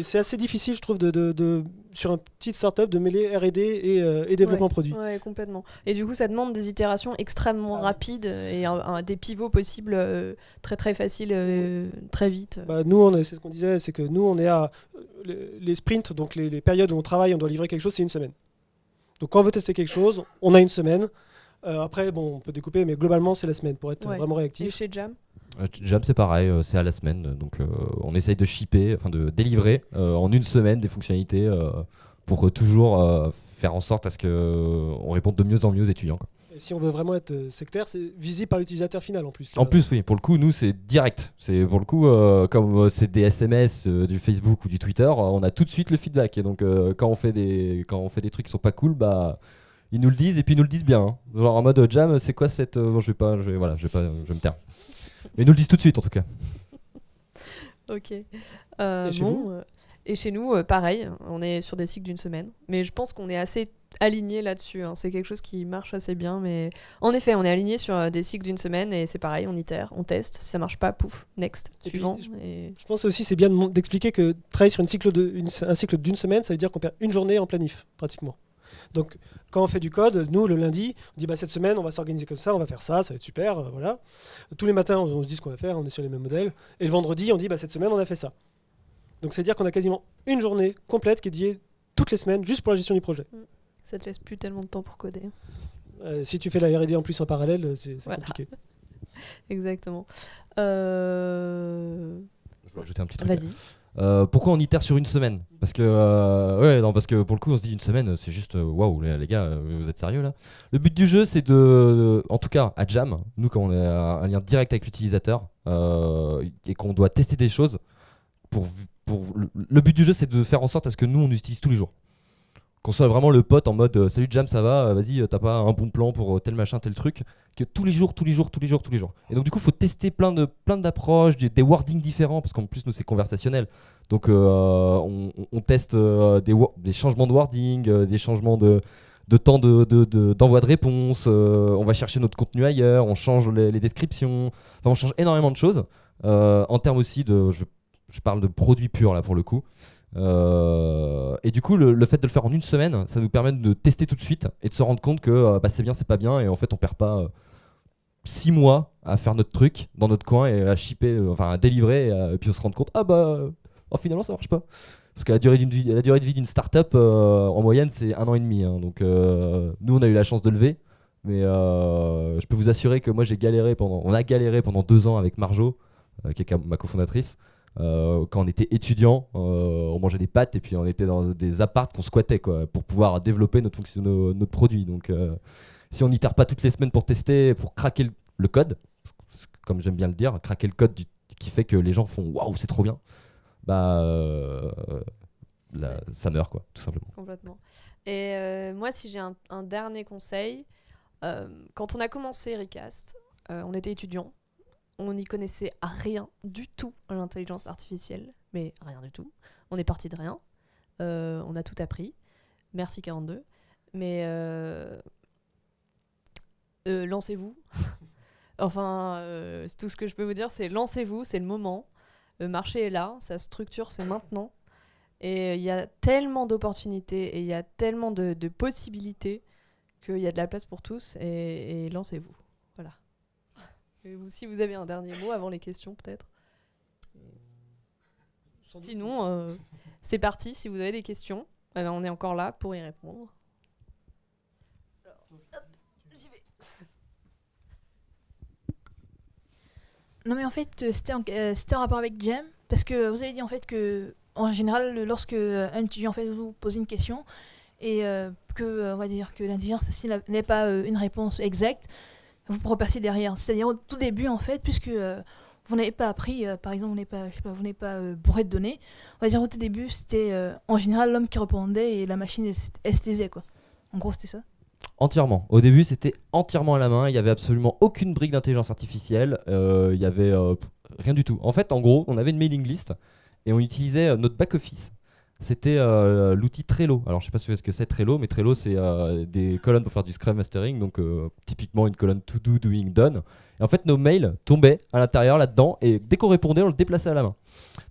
c'est assez difficile, je trouve, de, sur une petite startup, de mêler RD euh, et, développement produit. Oui, complètement. Et du coup, ça demande des itérations extrêmement ah. rapides et un, des pivots possibles euh, très très faciles, euh, très vite. Bah, nous, c'est ce qu'on disait, c'est que nous, on est à les sprints, donc les, périodes où on travaille, on doit livrer quelque chose, c'est une semaine. Donc quand on veut tester quelque chose, on a une semaine. après, bon, on peut découper, mais globalement, c'est la semaine pour être vraiment réactif. Et chez Jam euh, jam, c'est pareil, euh, c'est à la semaine. Donc, euh, on essaye de shipper, enfin de délivrer en une semaine des fonctionnalités pour toujours faire en sorte à ce qu'on réponde de mieux en mieux aux étudiants. si on veut vraiment être sectaire, c'est visible par l'utilisateur final en plus. En plus, oui, pour le coup, nous, c'est direct. C'est pour le coup, comme c'est des SMS, du Facebook ou du Twitter, on a tout de suite le feedback. Et donc, quand on fait des, quand on fait des trucs qui sont pas cool, bah ils nous le disent et puis ils nous le disent bien. Hein. Genre en mode jam, c'est quoi cette, bon, je vais pas, je voilà, je vais pas, je vais me taire. Mais nous le disent tout de suite, en tout cas. Ok. Euh, et, chez bon, euh, et chez nous, euh, pareil, on est sur des cycles d'une semaine. Mais je pense qu'on est assez aligné là-dessus. Hein. C'est quelque chose qui marche assez bien. Mais en effet, on est aligné sur des cycles d'une semaine et c'est pareil, on itère, on teste. Si ça marche pas, pouf, next, suivant. je, pense aussi c'est bien d'expliquer que travailler sur une cycle de, un cycle d'une semaine, ça veut dire qu'on perd une journée en planif, pratiquement. Donc, quand on fait du code, nous, le lundi, on dit bah, cette semaine, on va s'organiser comme ça, on va faire ça, ça va être super. Euh, voilà. Tous les matins, on, se dit ce qu'on va faire, on est sur les mêmes modèles. Et le vendredi, on dit bah, cette semaine, on a fait ça. Donc, c'est-à-dire qu'on a quasiment une journée complète qui est dédiée toutes les semaines juste pour la gestion du projet. Mm. Ça te laisse plus tellement de temps pour coder. Euh, si tu fais la RD en plus en parallèle, euh, c'est compliqué. Exactement. Je vais rajouter un petit truc. Vas-y. Euh, pourquoi on itère sur une semaine Parce que euh, parce que pour le coup, on se dit une semaine, euh, c'est juste waouh, les, gars, vous êtes sérieux là Le but du jeu, c'est de, en tout cas, à Jam, nous quand on a un lien direct avec l'utilisateur et qu'on doit tester des choses, pour, pour le, le but du jeu, c'est de faire en sorte à ce que nous on utilise tous les jours qu'on soit vraiment le pote en mode euh, salut Jam ça va euh, vas-y euh, t'as pas un bon plan pour tel machin tel truc que tous les jours tous les jours tous les jours tous les jours et donc du coup faut tester plein de plein d'approches des, wordings différents parce qu'en plus nous c'est conversationnel donc on, teste des, des, changements de wording des changements de, de temps d'envoi de, de, de, réponse on va chercher notre contenu ailleurs on change les, descriptions enfin on change énormément de choses en termes aussi de je, je parle de produits purs là pour le coup euh, et du coup, le, fait de le faire en une semaine, ça nous permet de tester tout de suite et de se rendre compte que euh, bah, c'est bien, c'est pas bien, et en fait, on perd pas 6 euh, mois à faire notre truc dans notre coin et à shipper, enfin à délivrer, et, puis on se rend compte, ah bah, oh, finalement, ça marche pas. Parce que la durée, la durée de vie d'une startup, en moyenne, c'est un an et demi. Hein. donc, nous, on a eu la chance de lever. Mais je peux vous assurer que moi, j'ai galéré pendant, on a galéré pendant deux ans avec Marjo, qui est ma cofondatrice. Euh, quand on était étudiant, euh, on mangeait des pâtes et puis on était dans des appartes qu'on squattait quoi, pour pouvoir développer notre, fonction, notre produit. Donc euh, si on n'y tarde pas toutes les semaines pour tester, pour craquer le, code, comme j'aime bien le dire, craquer le code qui fait que les gens font waouh, c'est trop bien, bah ça meurt quoi, tout simplement. Complètement. Et moi, si j'ai un, un, dernier conseil, quand on a commencé Recast, on était étudiant on n'y connaissait rien du tout à l'intelligence artificielle, mais rien du tout. On est parti de rien. Euh, on a tout appris. Merci 42. Mais euh, euh, lancez-vous. enfin, tout ce que je peux vous dire, c'est lancez-vous, c'est le moment. Le marché est là, sa structure, c'est maintenant. Et il y a tellement d'opportunités et il y a tellement de, possibilités qu'il y a de la place pour tous et lancez-vous si vous avez un dernier mot avant les questions, peut-être. Sinon, euh, c'est parti. Si vous avez des questions, eh ben, on est encore là pour y répondre. Non, mais en fait, euh, euh, c'était en, rapport avec Jem. parce que vous avez dit en fait que, en général, lorsque un étudiant en fait, vous pose une question, et que, on va dire, que l'intelligence n'est pas une réponse exacte, vous repassez derrière. C'est-à-dire au tout début, en fait, puisque euh, vous n'avez pas appris, euh, par exemple, vous n'êtes pas, vous pas euh, bourré de données, on va dire au tout début, c'était en général l'homme qui répondait et la machine elle, STZ, quoi. En gros, c'était ça. Entièrement. Au début, c'était entièrement à la main. Il n'y avait absolument aucune brique d'intelligence artificielle. il y avait rien du tout. En fait, en gros, on avait une mailing list et on utilisait notre back-office c'était euh, l'outil Trello. Alors, je sais pas si ce que c'est Trello, mais Trello, c'est euh, des colonnes pour faire du Scrum Mastering, donc euh, typiquement une colonne To Do, Doing, Done. Et en fait, nos mails tombaient à l'intérieur là-dedans, et dès qu'on répondait, on le déplaçait à la main.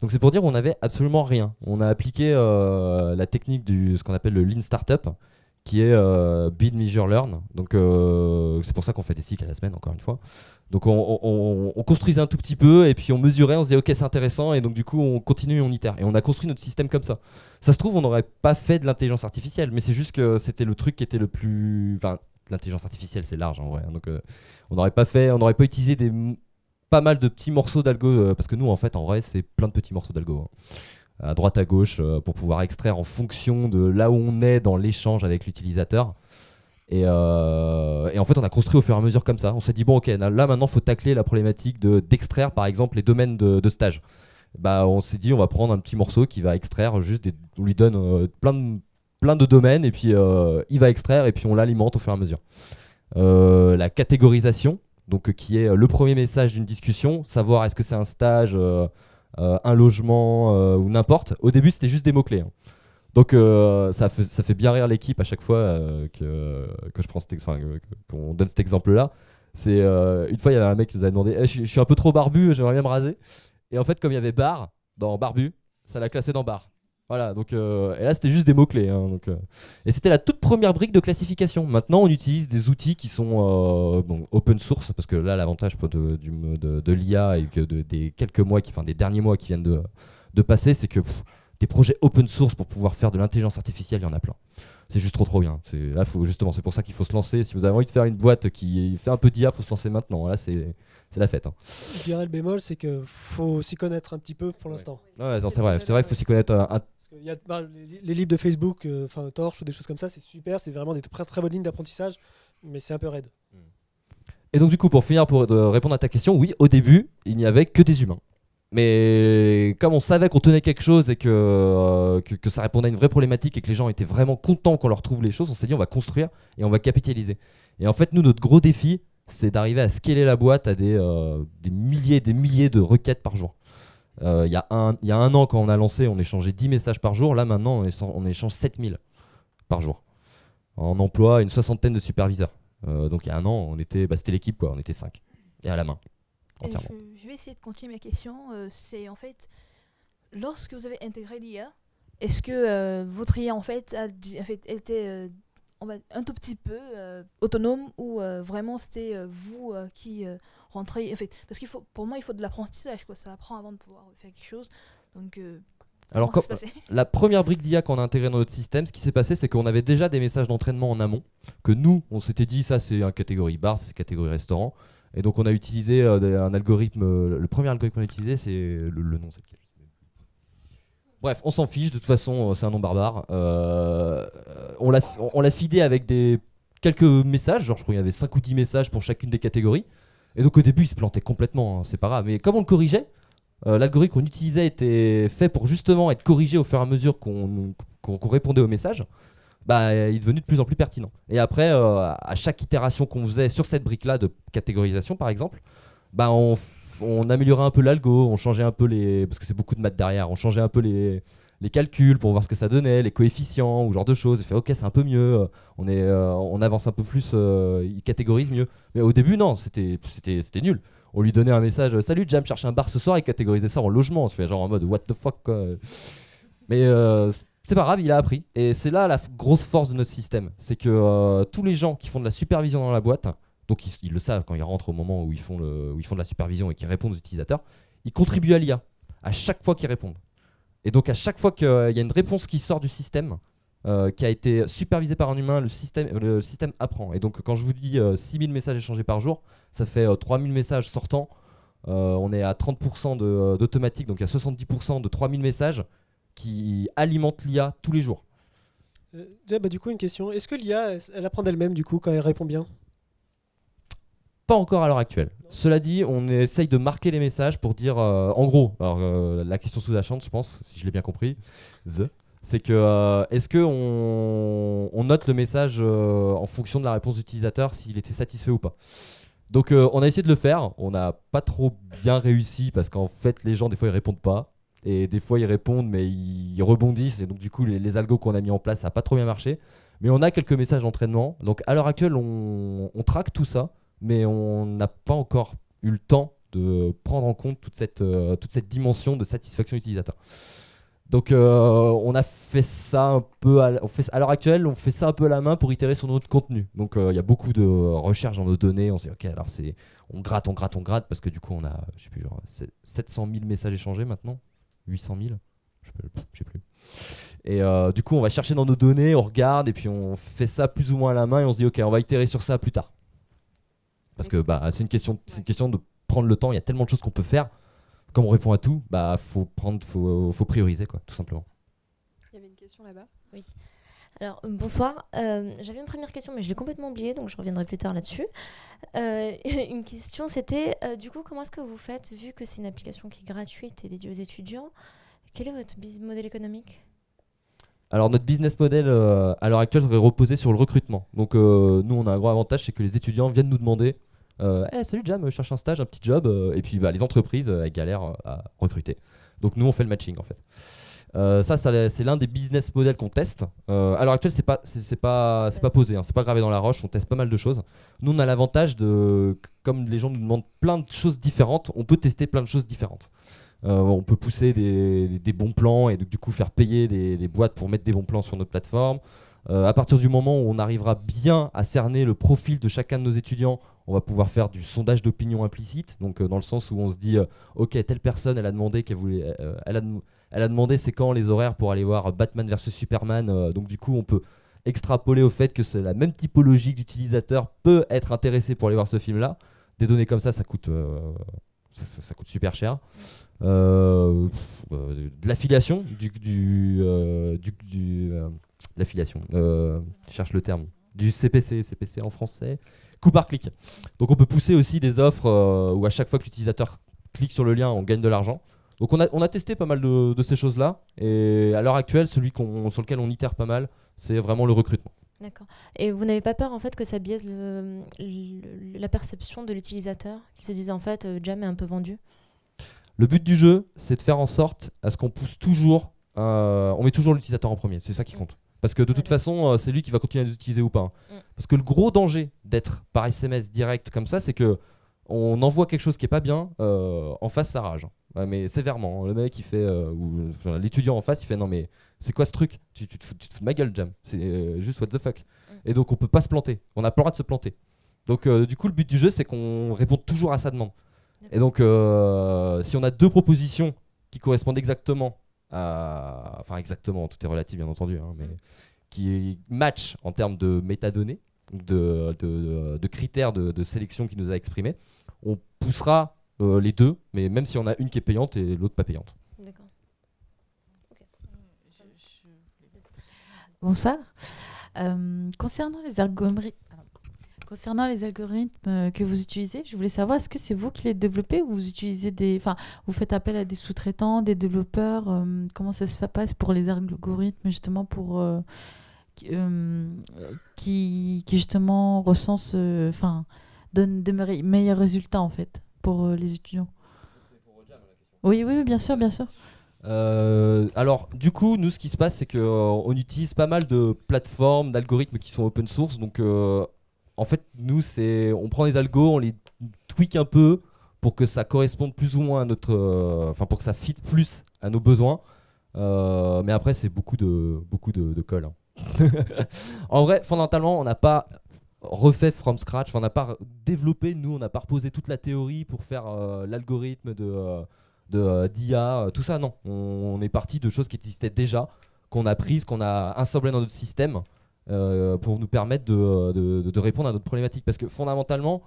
Donc, c'est pour dire qu'on n'avait absolument rien. On a appliqué la technique de ce qu'on appelle le Lean Startup, qui est euh, bid Measure Learn. Donc euh, c'est pour ça qu'on fait des cycles à la semaine, encore une fois. Donc on, construisait un tout petit peu et puis on mesurait, on se disait ok c'est intéressant et donc du coup on continue et on itère. Et on a construit notre système comme ça. Ça se trouve on n'aurait pas fait de l'intelligence artificielle, mais c'est juste que c'était le truc qui était le plus... Enfin l'intelligence artificielle c'est large en vrai. Hein. donc euh, on n'aurait pas fait, on n'aurait pas utilisé des pas mal de petits morceaux d'algo, parce que nous en fait en vrai c'est plein de petits morceaux d'algo. Hein à droite à gauche euh, pour pouvoir extraire en fonction de là où on est dans l'échange avec l'utilisateur. Euh, et, en fait, on a construit au fur et à mesure comme ça. On s'est dit, bon, ok, là, maintenant, maintenant, faut tacler la problématique d'extraire, par exemple, les domaines de, stage. Bah, on s'est dit, on va prendre un petit morceau qui va extraire juste des, On lui donne euh, plein, de, plein de domaines et puis il va extraire et puis on l'alimente au fur et à mesure. la catégorisation, donc qui est le premier message d'une discussion, savoir est-ce que c'est un stage, euh, un logement euh, ou n'importe. Au début, c'était juste des mots-clés. Hein. Donc euh, ça, fait, bien rire l'équipe à chaque fois que, je prends cet qu'on donne cet exemple-là. C'est une fois il y avait un mec qui nous a demandé eh, je, suis un peu trop barbu, j'aimerais bien me raser. Et en fait comme il y avait bar dans barbu, ça l'a classé dans bar. Voilà, donc euh, et là c'était juste des mots clés. Hein, donc, euh. et c'était la toute première brique de classification. Maintenant, on utilise des outils qui sont euh, open source parce que là, l'avantage de, l'IA et que des quelques mois, qui, enfin des derniers mois qui viennent de, passer, c'est que des projets open source pour pouvoir faire de l'intelligence artificielle, il y en a plein. C'est juste trop trop bien. Là, faut justement, c'est pour ça qu'il faut se lancer. Si vous avez envie de faire une boîte qui fait un peu d'IA, faut se lancer maintenant. Là, c'est c'est la fête. Hein. Je dirais le bémol, c'est que faut s'y connaître un petit peu pour l'instant. Ouais, c'est vrai, c'est vrai qu'il faut s'y connaître. Euh, bah, les, les, livres de Facebook, euh, enfin Torch ou des choses comme ça, c'est super, c'est vraiment des très, très bonnes lignes d'apprentissage, mais c'est un peu raide. Mm. Et donc du coup, pour finir, pour répondre à ta question, oui, au début, il n'y avait que des humains. Mais comme on savait qu'on tenait quelque chose et que, euh, que, que, ça répondait à une vraie problématique et que les gens étaient vraiment contents qu'on leur trouve les choses, on s'est dit on va construire et on va capitaliser. Et en fait, nous, notre gros défi, c'est d'arriver à scaler la boîte à des, euh, des milliers des milliers de requêtes par jour. Euh, il y, y, a un an, quand on a lancé, on échangeait 10 messages par jour. Là, maintenant, on, on échange 7000 par jour. On emploie une soixantaine de superviseurs. Euh, donc, il y a un an, on était, bah, c'était l'équipe, quoi. On était 5. Et à la main. Je, vais essayer de continuer ma question. c'est en fait, lorsque vous avez intégré l'IA, est-ce que votre IA, en fait, a, en était on va un tout petit peu euh, autonome ou euh, vraiment c'était euh, vous qui rentrez en fait parce qu'il faut pour moi il faut de l'apprentissage quoi ça apprend avant de pouvoir faire quelque chose donc alors la première brique d'IA qu'on a intégrée dans notre système ce qui s'est passé c'est qu'on avait déjà des messages d'entraînement en amont que nous on s'était dit ça c'est une catégorie bar c'est catégorie restaurant et donc on a utilisé un algorithme le premier algorithme qu'on a utilisé c'est le, le nom c'est lequel Bref, on s'en fiche, de toute façon, euh, c'est un nom barbare. Euh, on l'a on, fidé avec des quelques messages, genre je crois qu'il y avait 5 ou 10 messages pour chacune des catégories. Et donc au début, il se plantait complètement, hein, c'est pas grave. Mais comme on le corrigeait, euh, l'algorithme qu'on utilisait était fait pour justement être corrigé au fur et à mesure qu'on répondait aux messages. Bah, il est devenu de plus en plus pertinent. Et après, à chaque itération qu'on faisait sur cette brique-là de catégorisation, par exemple, bah, on on améliorait un peu l'algo, on changeait un peu les. Parce que c'est beaucoup de maths derrière, on changeait un peu les, les calculs pour voir ce que ça donnait, les coefficients ou genre de choses. Et fait, ok, c'est un peu mieux, on, est, euh, on avance un peu plus, euh, il catégorise mieux. Mais au début, non, c'était nul. On lui donnait un message euh, Salut Jam, cherche un bar ce soir et catégoriser ça en logement. On se fait genre en mode What the fuck Mais c'est pas grave, il a appris. Et c'est là la grosse force de notre système. C'est que tous les gens qui font de la supervision dans la boîte, donc ils, le savent quand ils rentrent au moment où ils font, le, où ils font de la supervision et qu'ils répondent aux utilisateurs, ils contribuent à l'IA à chaque fois qu'ils répondent. Et donc à chaque fois qu'il y a une réponse qui sort du système, euh, qui a été supervisée par un humain, le système, le système apprend. Et donc quand je vous dis 6000 euh, messages échangés par jour, ça fait 3000 euh, messages sortants. on est à 30% d'automatique, donc il y a 70% de 3000 messages qui alimentent l'IA tous les jours. Bah, du coup, une question. Est-ce que l'IA, elle apprend d'elle-même du coup quand elle répond bien pas encore à l'heure actuelle. Cela dit, on essaye de marquer les messages pour dire, euh, en gros, alors euh, la question sous-jacente, je pense, si je l'ai bien compris, c'est que euh, est-ce qu'on on, note le message en fonction de la réponse d'utilisateur s'il était satisfait ou pas. Donc on a essayé de le faire, on n'a pas trop bien réussi parce qu'en fait les gens des fois ils répondent pas et des fois ils répondent mais ils rebondissent et donc du coup les, algos qu'on a mis en place ça pas trop bien marché. Mais on a quelques messages d'entraînement donc à l'heure actuelle on traque tout ça mais on n'a pas encore eu le temps de prendre en compte toute cette, euh, toute cette dimension de satisfaction utilisateur. Donc euh, on a fait ça un peu à, on fait, à l'heure actuelle, on fait ça un peu à la main pour itérer sur notre contenu. Donc euh, il y a beaucoup de recherches dans nos données, on se dit ok alors c'est on gratte, on gratte, on gratte parce que du coup on a je sais plus 700 000 messages échangés maintenant, 800 000, je sais plus. Et du coup on va chercher dans nos données, on regarde et puis on fait ça plus ou moins à la main et on se dit ok on va itérer sur ça plus tard. Parce que bah, c'est une, question, une question de prendre le temps. Il y a tellement de choses qu'on peut faire. Comme on répond à tout, bah faut faut, prioriser, quoi, tout simplement. Il y avait une question là-bas. Oui. Alors, bonsoir. Euh, j'avais une première question, mais je l'ai complètement oubliée, donc je reviendrai plus tard là-dessus. Euh, une question, c'était, euh, du coup, comment est-ce que vous faites, vu que c'est une application qui est gratuite et dédiée aux étudiants, quel est votre modèle économique alors notre business model à l'heure actuelle serait reposé sur le recrutement. Donc nous on a un gros avantage c'est que les étudiants viennent nous demander euh, eh, salut Jam, je cherche un stage, un petit job. Euh, et puis bah, les entreprises, euh, elles galèrent à recruter. Donc nous, on fait le matching en fait. ça, c'est l'un des business models qu'on teste. Euh, à l'heure actuelle, c'est pas, pas, posé, hein. c'est pas gravé dans la roche. On teste pas mal de choses. Nous, on a l'avantage de, comme les gens nous demandent plein de choses différentes, on peut tester plein de choses différentes. on peut pousser des, bons plans et du coup faire payer des, des boîtes pour mettre des bons plans sur notre plateforme. Euh, à partir du moment où on arrivera bien à cerner le profil de chacun de nos étudiants, on va pouvoir faire du sondage d'opinion implicite, donc euh, dans le sens où on se dit, euh, ok, telle personne, elle a demandé qu'elle voulait, elle elle, a, demandé c'est quand les horaires pour aller voir Batman vs Superman, donc du coup on peut extrapoler au fait que c'est la même typologie d'utilisateur peut être intéressé pour aller voir ce film-là. Des données comme ça, ça coûte, ça, coûte super cher. de l'affiliation, du, du, du L'affiliation. je euh, cherche le terme. Du CPC, CPC en français. Coup par clic. Donc on peut pousser aussi des offres euh, où à chaque fois que l'utilisateur clique sur le lien, on gagne de l'argent. Donc on a, on a, testé pas mal de, ces choses-là. Et à l'heure actuelle, celui sur lequel on itère pas mal, c'est vraiment le recrutement. D'accord. Et vous n'avez pas peur en fait que ça biaise la perception de l'utilisateur qui se dise en fait euh, Jam est un peu vendu Le but du jeu, c'est de faire en sorte à ce qu'on pousse toujours, on met toujours l'utilisateur en premier. C'est ça qui compte. Parce que de toute façon, euh, c'est lui qui va continuer à les utiliser ou pas. Hein. Mm. Parce que le gros danger d'être par SMS direct comme ça, c'est que on envoie quelque chose qui est pas bien, euh, en face ça rage. Hein. mais sévèrement, hein. le mec il fait, euh, ou l'étudiant en face il fait non mais c'est quoi ce truc tu, te fous, de ma gueule, Jam. C'est juste what the fuck. Mm. Et donc on peut pas se planter. On n'a pas le droit de se planter. Donc du coup le but du jeu c'est qu'on réponde toujours à sa demande. Et donc si on a deux propositions qui correspondent exactement enfin exactement, tout est relatif bien entendu, hein, mais qui match en termes de métadonnées, de, de, critères de, de, sélection qui nous a exprimés, on poussera euh, les deux, mais même si on a une qui est payante et l'autre pas payante. Bonsoir. Euh, concernant les argoméries Concernant les algorithmes euh, que vous utilisez, je voulais savoir, est-ce que c'est vous qui les développez ou vous utilisez des, enfin, vous faites appel à des sous-traitants, des développeurs euh, Comment ça se passe pour les algorithmes justement pour euh, qui, qui, justement recense, enfin, donne de meilleurs résultats en fait pour les étudiants Oui, oui, bien sûr, bien sûr. alors, du coup, nous, ce qui se passe, c'est qu'on on utilise pas mal de plateformes, d'algorithmes qui sont open source. Donc, en fait, nous, c'est, on prend les algos, on les tweak un peu pour que ça corresponde plus ou moins à notre, euh, enfin, pour que ça fit plus à nos besoins. Euh, mais après, c'est beaucoup de, beaucoup de, colle. Hein. en vrai, fondamentalement, on n'a pas refait from scratch. on n'a pas développé, nous, on n'a pas reposé toute la théorie pour faire euh, l'algorithme de, de d'IA, tout ça. Non, on, on, est parti de choses qui existaient déjà, qu'on a prises, qu'on a assemblées dans notre système euh, pour nous permettre euh, de, de, répondre à notre problématique. Parce que fondamentalement,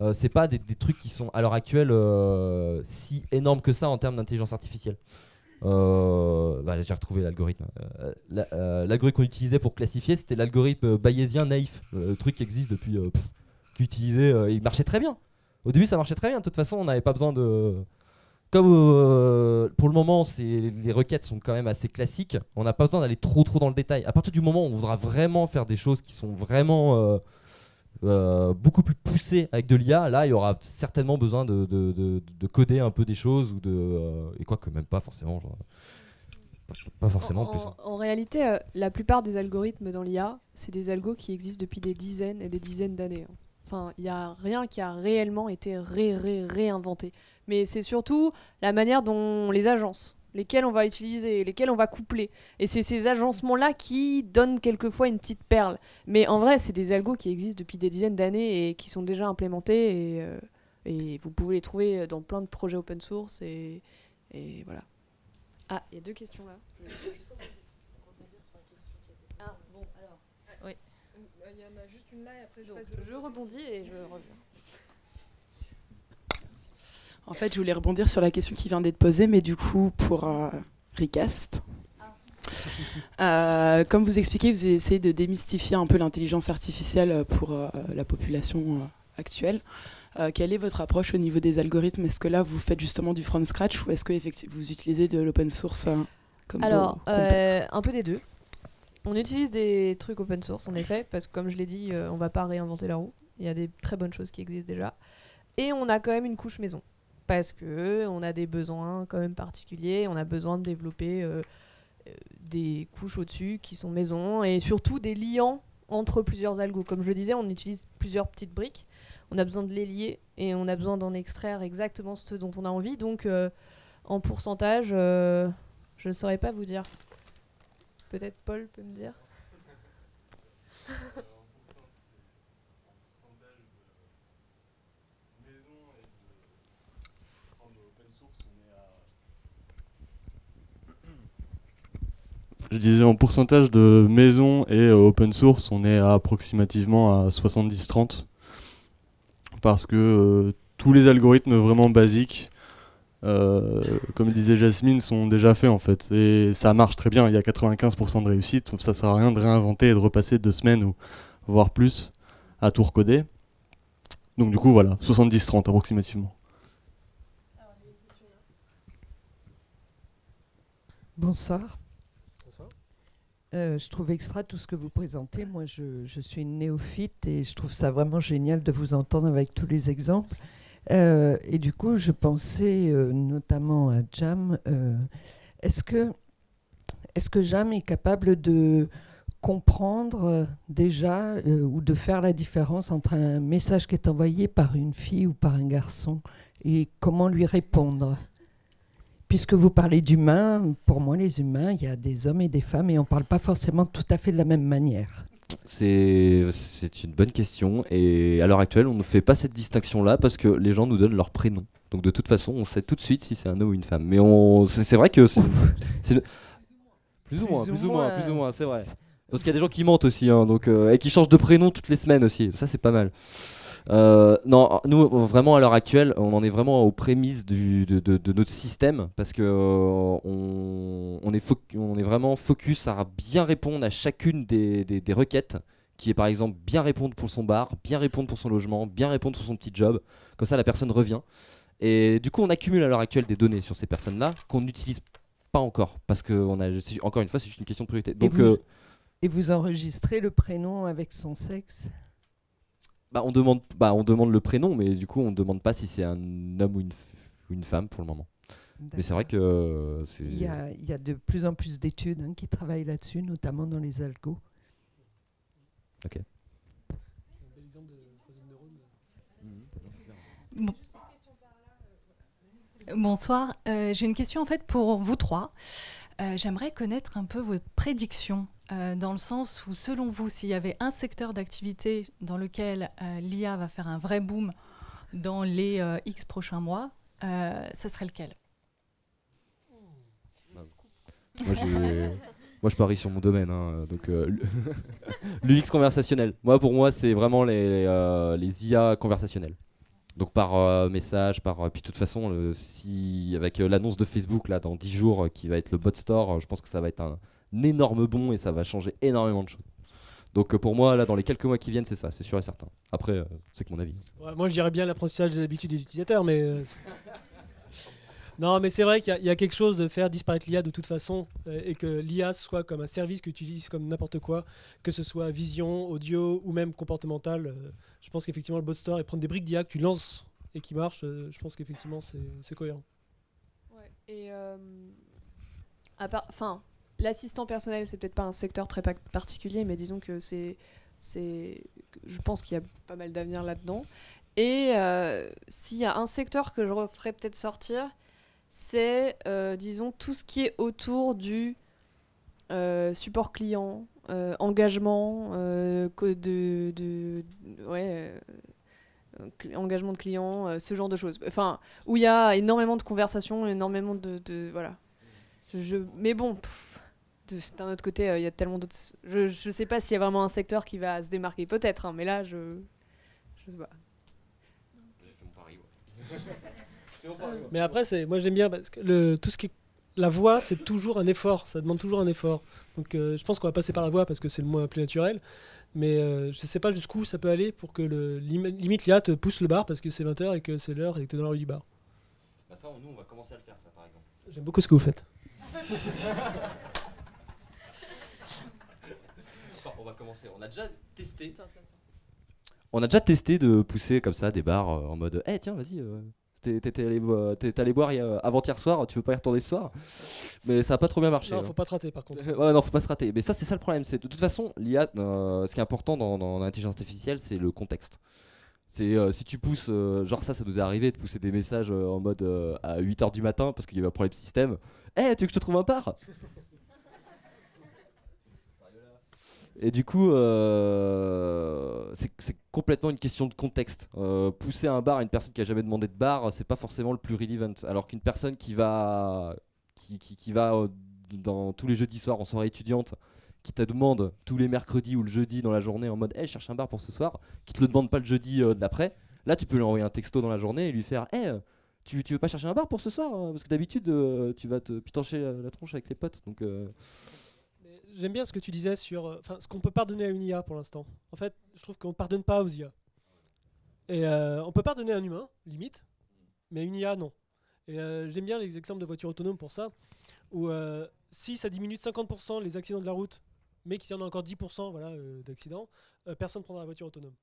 euh, c'est pas des, trucs qui sont à l'heure actuelle euh, si énormes que ça en termes d'intelligence artificielle. Bah, j'ai retrouvé l'algorithme. l'algorithme qu'on utilisait pour classifier, c'était l'algorithme bayésien naïf. Le truc qui existe depuis. il marchait très bien. Au début, ça marchait très bien. De toute façon, on n'avait pas besoin de comme euh, pour le moment, les requêtes sont quand même assez classiques, on n'a pas besoin d'aller trop trop dans le détail. À partir du moment où on voudra vraiment faire des choses qui sont vraiment euh, euh, beaucoup plus poussées avec de l'IA, là, il y aura certainement besoin de, coder un peu des choses ou de et quoi que même pas forcément. pas forcément en, réalité, la plupart des algorithmes dans l'IA, c'est des algos qui existent depuis des dizaines et des dizaines d'années. Enfin, il n'y a rien qui a réellement été réinventé mais c'est surtout la manière dont les agences lesquelles on va utiliser, lesquelles on va coupler. Et c'est ces agencements-là qui donnent quelquefois une petite perle. Mais en vrai, c'est des algos qui existent depuis des dizaines d'années et qui sont déjà implémentés. Et, euh, vous pouvez les trouver dans plein de projets open source. Et, voilà. Ah, il y a deux questions là. Ah, euh, il y en a juste une là après je, Je rebondis et je reviens. En fait, je voulais rebondir sur la question qui vient d'être posée, mais du coup, pour euh, Recast, euh, comme vous expliquez, vous essayez de démystifier un peu l'intelligence artificielle pour euh, la population actuelle. quelle est votre approche au niveau des algorithmes Est-ce que là, vous faites justement du from scratch ou est-ce que vous utilisez de l'open source comme Alors, un peu des deux. On utilise des trucs open source, en effet, parce que comme je l'ai dit, on ne va pas réinventer la roue. Il y a des très bonnes choses qui existent déjà. Et on a quand même une couche maison parce que on a des besoins quand même particuliers, on a besoin de développer euh, euh, des couches au-dessus qui sont maison et surtout des liants entre plusieurs algos. Comme je le disais, on utilise plusieurs petites briques, on a besoin de les lier et on a besoin d'en extraire exactement ce dont on a envie. Donc euh, en pourcentage, je ne saurais pas vous dire. Peut-être Paul peut me dire Je disais en pourcentage de maison et euh, open source, on est approximativement à 70-30. Parce que euh, tous les algorithmes vraiment basiques, euh, comme disait Jasmine, sont déjà faits en fait. Et ça marche très bien, il y a 95% de réussite, donc ça sert à rien de réinventer et de repasser deux semaines ou voire plus à tout recoder. Donc du coup voilà, 70-30 approximativement. Bonsoir. Euh, je trouve extra tout ce que vous présentez. Moi, je, suis une néophyte et je trouve ça vraiment génial de vous entendre avec tous les exemples. Euh, et du coup, je pensais euh, notamment à Jam. est-ce que, que Jam est capable de comprendre déjà ou de faire la différence entre un message qui est envoyé par une fille ou par un garçon et comment lui répondre Puisque vous parlez d'humains, pour moi, les humains, il y a des hommes et des femmes et on ne parle pas forcément tout à fait de la même manière. C'est une bonne question et à l'heure actuelle, on ne fait pas cette distinction-là parce que les gens nous donnent leur prénom. Donc de toute façon, on sait tout de suite si c'est un homme ou une femme. Mais c'est vrai que c'est plus, ou moins, plus ou moins, plus ou moins, c'est vrai. Parce qu'il y a des gens qui mentent aussi, hein, donc euh, et qui changent de prénom toutes les semaines aussi. Ça, c'est pas mal. Euh, non, nous, vraiment, à l'heure actuelle, on en est vraiment aux prémices de, notre système parce que euh, on, est on est vraiment focus à bien répondre à chacune des, des, requêtes qui est par exemple bien répondre pour son bar, bien répondre pour son logement, bien répondre pour son petit job. Comme ça, la personne revient. Et du coup, on accumule à l'heure actuelle des données sur ces personnes-là qu'on n'utilise pas encore. Parce que, a, encore une fois, c'est juste une question de priorité. Donc, euh, et vous enregistrez le prénom avec son sexe bah, on demande, bah, on demande le prénom, mais du coup, on ne demande pas si c'est un homme ou une, une femme pour le moment. Mais c'est vrai que. Euh, il y, a, il y, a, de plus en plus d'études hein, qui travaillent là-dessus, notamment dans les algos. Ok. Bonsoir. Euh, j'ai une question en fait pour vous trois. Euh, j'aimerais connaître un peu vos prédictions euh, dans le sens où, selon vous, s'il y avait un secteur d'activité dans lequel euh, l'IA va faire un vrai boom dans les euh, X prochains mois, ça serait lequel moi, je parie sur mon domaine, hein, donc l'UX conversationnel. Moi, pour moi, c'est vraiment les, IA conversationnelles. Donc par message, par puis de toute façon, si avec l'annonce de Facebook là dans 10 jours qui va être le bot store, je pense que ça va être un, énorme bond et ça va changer énormément de choses. Donc euh, pour moi, là, dans les quelques mois qui viennent, c'est ça, c'est sûr et certain. Après, euh, c'est que mon avis. moi, je dirais bien l'apprentissage des habitudes des utilisateurs, mais... Euh, non, mais c'est vrai qu'il y, a quelque chose de faire disparaître l'IA de toute façon, et que l'IA soit comme un service que tu utilises comme n'importe quoi, que ce soit vision, audio ou même comportemental. je pense qu'effectivement, le bot store et prendre des briques d'IA que tu lances et qui marchent, je pense qu'effectivement, c'est cohérent. Ouais, et... À enfin, L'assistant personnel, c'est peut-être pas un secteur très particulier, mais disons que c'est. c'est je pense qu'il y a pas mal d'avenir là-dedans. Et euh, s'il y a un secteur que je referais peut-être sortir, c'est, euh, disons, tout ce qui est autour du euh, support client, engagement, de, de, ouais, engagement de client, ce genre de choses. Enfin, où il y a énormément de conversations, énormément de. de voilà. Je, mais bon, d'un autre côté, euh, il y a tellement d'autres. Je ne sais pas s'il y a vraiment un secteur qui va se démarquer, peut-être, hein, mais là, je. Je sais pas. mais après, c'est, moi j'aime bien parce que le, tout ce qui la voix, c'est toujours un effort, ça demande toujours un effort. Donc euh, je pense qu'on va passer par la voix parce que c'est le moins plus naturel. Mais euh, je ne sais pas jusqu'où ça peut aller pour que le, limite l'IA te pousse le bar parce que c'est 20h et que c'est l'heure et que tu es dans la rue du bar. Bah, ça, nous, on va commencer à le faire, ça par exemple. J'aime beaucoup ce que vous faites. On a déjà testé. On a déjà testé de pousser comme ça des barres euh, en mode Eh tiens, vas-y. Euh, T'es allé, boire euh, avant-hier soir, tu veux pas y retourner ce soir Mais ça a pas trop bien marché. Hein. faut pas se rater par contre. ouais, non, faut pas se rater. Mais ça, c'est ça le problème. C'est de toute façon, l'IA, euh, ce qui est important dans, l'intelligence artificielle, c'est le contexte. C'est si tu pousses, genre ça, ça nous est arrivé de pousser des messages en mode à 8h du matin parce qu'il y avait un problème système. Eh, tu veux que je te trouve un bar Et du coup, euh, c'est complètement une question de contexte. Euh, pousser un bar à une personne qui a jamais demandé de bar, c'est pas forcément le plus relevant. Alors qu'une personne qui va, qui, va euh, dans tous les jeudis soir en soirée étudiante, qui te demande tous les mercredis ou le jeudi dans la journée en mode hey, cherche un bar pour ce soir, qui te le demande pas le jeudi d'après, là tu peux lui envoyer un texto dans la journée et lui faire hey, tu, tu veux pas chercher un bar pour ce soir hein, Parce que d'habitude, tu vas te pitancher la, tronche avec les potes. Donc j'aime bien ce que tu disais sur euh, enfin ce qu'on peut pardonner à une IA pour l'instant. En fait, je trouve qu'on pardonne pas aux IA. Et euh, on peut pardonner à un humain, limite, mais à une IA, non. Et euh, j'aime bien les exemples de voitures autonomes pour ça, où si ça diminue de 50% les accidents de la route, mais qu'il y en a encore 10% voilà, d'accidents, personne ne prendra la voiture autonome.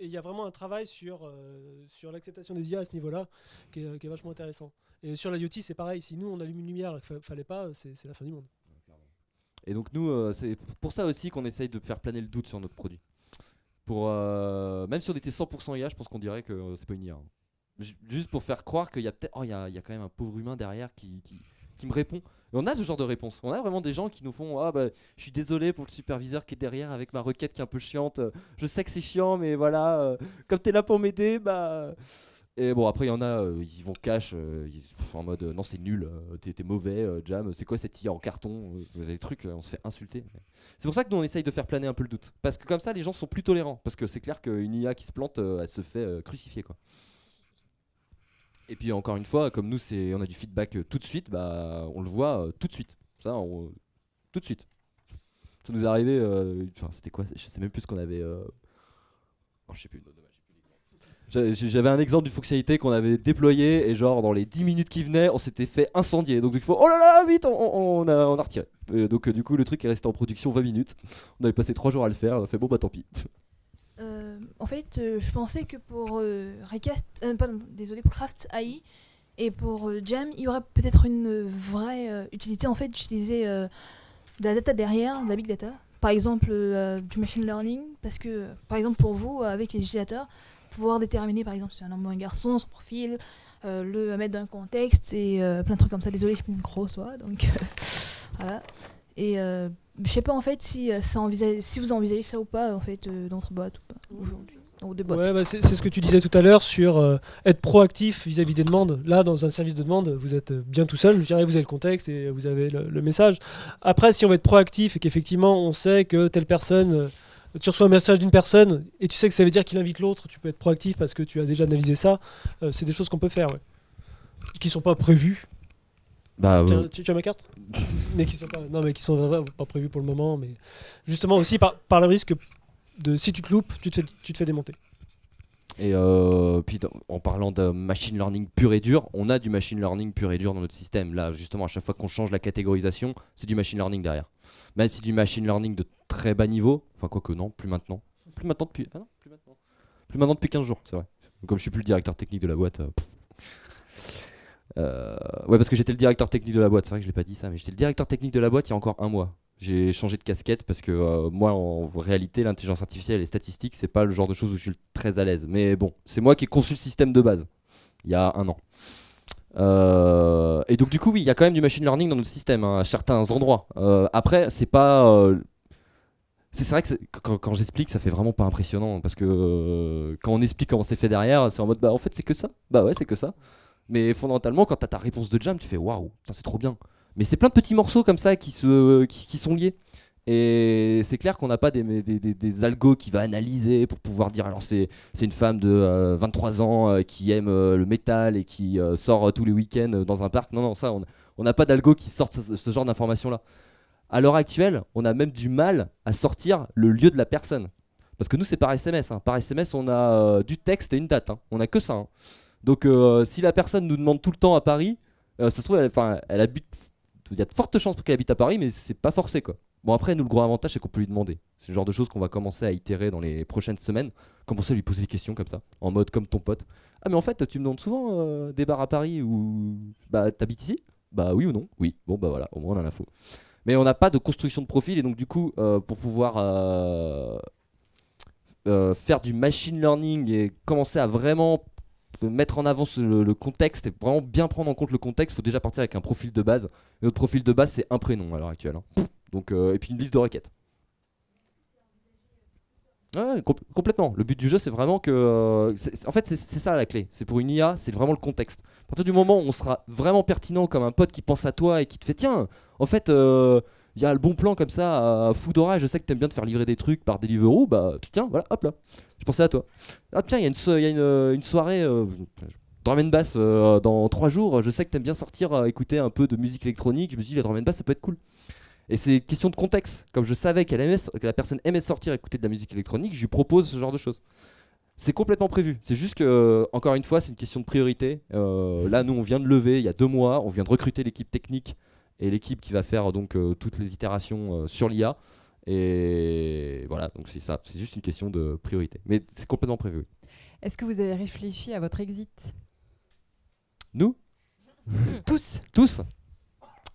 Et il y a vraiment un travail sur, sur l'acceptation des IA à ce niveau-là qui, est vachement intéressant. Et sur l'IoT, c'est pareil. Si nous, on allume une lumière qu'il ne fallait pas, c'est la fin du monde. Et donc nous, euh, c'est pour ça aussi qu'on essaye de faire planer le doute sur notre produit. Pour, euh, même si on était 100% IA, je pense qu'on dirait que euh, c'est pas une IA. Hein. Juste pour faire croire qu'il y a peut-être, oh, il y a, quand même un pauvre humain derrière qui, me répond. on a ce genre de réponse. On a vraiment des gens qui nous font Ah, bah, je suis désolé pour le superviseur qui est derrière avec ma requête qui est un peu chiante. Je sais que c'est chiant, mais voilà, comme comme es là pour m'aider, bah, et bon, après, il y en a, euh, ils vont cash, euh, ils, en mode euh, non, c'est nul, t'es mauvais, Jam, c'est quoi cette IA en carton Des trucs, on se fait insulter. C'est pour ça que nous, on essaye de faire planer un peu le doute. Parce que comme ça, les gens sont plus tolérants. Parce que c'est clair qu'une IA qui se plante, elle se fait crucifier, quoi. Et puis, encore une fois, comme nous, on a du feedback tout de suite, bah, on le voit tout de suite. Ça, tout de suite. Ça nous est arrivé, enfin, c'était quoi Je sais même plus ce qu'on avait. Oh, je sais plus, j'avais un exemple d'une fonctionnalité qu'on avait déployée et genre dans les 10 minutes qui venaient, on s'était fait incendier. Donc du coup, oh là là, vite, on, a, on a, retiré. donc euh, du coup, le truc est resté en production 20 minutes. On avait passé 3 jours à le faire. On a fait bon bah tant pis. Euh, en fait, euh, je pensais que pour désolé, pour Craft AI et pour Jam, il y aurait peut-être une vraie utilité en fait d'utiliser de la data derrière, de la big data, par exemple du machine learning, parce que par exemple pour vous, avec les utilisateurs pouvoir déterminer par exemple si c'est un homme ou un garçon, son profil, euh, le mettre dans un contexte et euh, plein de trucs comme ça. Désolé, je suis une grosse voix, donc euh, voilà. Et je sais pas en fait si, ça envisage, si vous envisagez ça ou pas en fait d'autres boîte ou pas aujourd'hui. Ouais, bah c'est ce que tu disais tout à l'heure sur être proactif vis-à-vis des demandes. Là, dans un service de demande, vous êtes bien tout seul. Je dirais, vous avez le contexte et vous avez le, le message. Après, si on veut être proactif et qu'effectivement, on sait que telle personne tu reçois un message d'une personne et tu sais que ça veut dire qu'il invite l'autre, tu peux être proactif parce que tu as déjà analysé ça. Euh, c'est des choses qu'on peut faire, ouais. Qui sont pas prévues. Bah, tu, euh, as, ma carte Mais qui sont pas, non, mais qui sont pas prévues pour le moment. Mais justement aussi par, par le risque de si tu te loupes, tu tu te fais démonter. Et euh, puis en parlant de machine learning pur et dur, on a du machine learning pur et dur dans notre système. Là, justement, à chaque fois qu'on change la catégorisation, c'est du machine learning derrière. Même si du machine learning de très bas niveau, enfin quoique non, plus maintenant. Plus maintenant depuis, ah non, plus maintenant. Plus maintenant depuis 15 jours, c'est vrai. comme je suis plus le directeur technique de la boîte. Euh, euh, ouais, parce que j'étais le directeur technique de la boîte, c'est vrai que je l'ai pas dit ça, mais j'étais le directeur technique de la boîte il y a encore un mois. J'ai changé de casquette parce que euh, moi, en réalité, l'intelligence artificielle et les statistiques, c'est pas le genre de choses où je suis très à l'aise. Mais bon, c'est moi qui ai conçu le système de base il y a un an. Euh, et donc du coup, oui, il y a quand même du machine learning dans notre système hein, à certains endroits. Euh, après, c'est pas. c'est vrai que quand, quand j'explique, ça fait vraiment pas impressionnant parce que quand on explique comment c'est fait derrière, c'est en mode bah en fait c'est que ça. Bah ouais, c'est que ça. Mais fondamentalement, quand t'as ta réponse de jam, tu fais waouh, c'est trop bien. Mais c'est plein de petits morceaux comme ça qui, se, qui, sont liés. Et c'est clair qu'on n'a pas des, des, algos qui va analyser pour pouvoir dire alors c'est une femme de 23 euh, ans euh, qui aime euh, le métal et qui sort tous les week-ends dans un parc. Non, non, ça, on n'a pas d'algo qui sorte ce, genre d'informations-là. À l'heure actuelle, on a même du mal à sortir le lieu de la personne. Parce que nous, c'est par SMS. Hein. Par SMS, on a du texte et une date. Hein. On a que ça. Hein. Donc si la personne nous demande tout le temps à Paris, ça se trouve, elle, elle habite il y a de fortes chances pour qu'elle habite à Paris, mais c'est pas forcé quoi. Bon après, nous le gros avantage c'est qu'on peut lui demander. C'est le genre de choses qu'on va commencer à itérer dans les prochaines semaines, commencer à lui poser des questions comme ça, en mode comme ton pote. Ah mais en fait, tu me demandes souvent euh, des bars à Paris ou bah t'habites ici Bah oui ou non Oui. Bon bah voilà, au moins on a l'info. Mais on n'a pas de construction de profil et donc du coup, euh, pour pouvoir euh, faire du machine learning et commencer à vraiment mettre en avant le, contexte et vraiment bien prendre en compte le contexte, il faut déjà partir avec un profil de base. notre profil de base, c'est un prénom à l'heure actuelle. Hein. Donc, euh, et puis une liste de requêtes. complètement. Le but du jeu, c'est vraiment que. Euh, en fait, c'est ça la clé. C'est pour une IA, c'est vraiment le contexte. À partir du moment où on sera vraiment pertinent comme un pote qui pense à toi et qui te fait Tiens, en fait. Euh, il y a le bon plan comme ça à Foodora, je sais que t'aimes bien te faire livrer des trucs par Deliveroo, bah tiens, voilà, hop là, je pensais à toi. Ah tiens, il y a une, soirée, euh, drum bass euh, dans trois jours, je sais que t'aimes bien sortir euh, écouter un peu de musique électronique, je me suis dit la drum bass ça peut être cool. Et c'est question de contexte, comme je savais que la personne aimait sortir écouter de la musique électronique, je lui propose ce genre de choses. C'est complètement prévu. C'est juste que, encore une fois, c'est une question de priorité. là, nous, on vient de lever il y a deux mois, on vient de recruter l'équipe technique et l'équipe qui va faire donc euh, toutes les itérations euh, sur l'IA. Et voilà, donc c'est ça, c'est juste une question de priorité. Mais c'est complètement prévu. Est-ce que vous avez réfléchi à votre exit Nous Tous Tous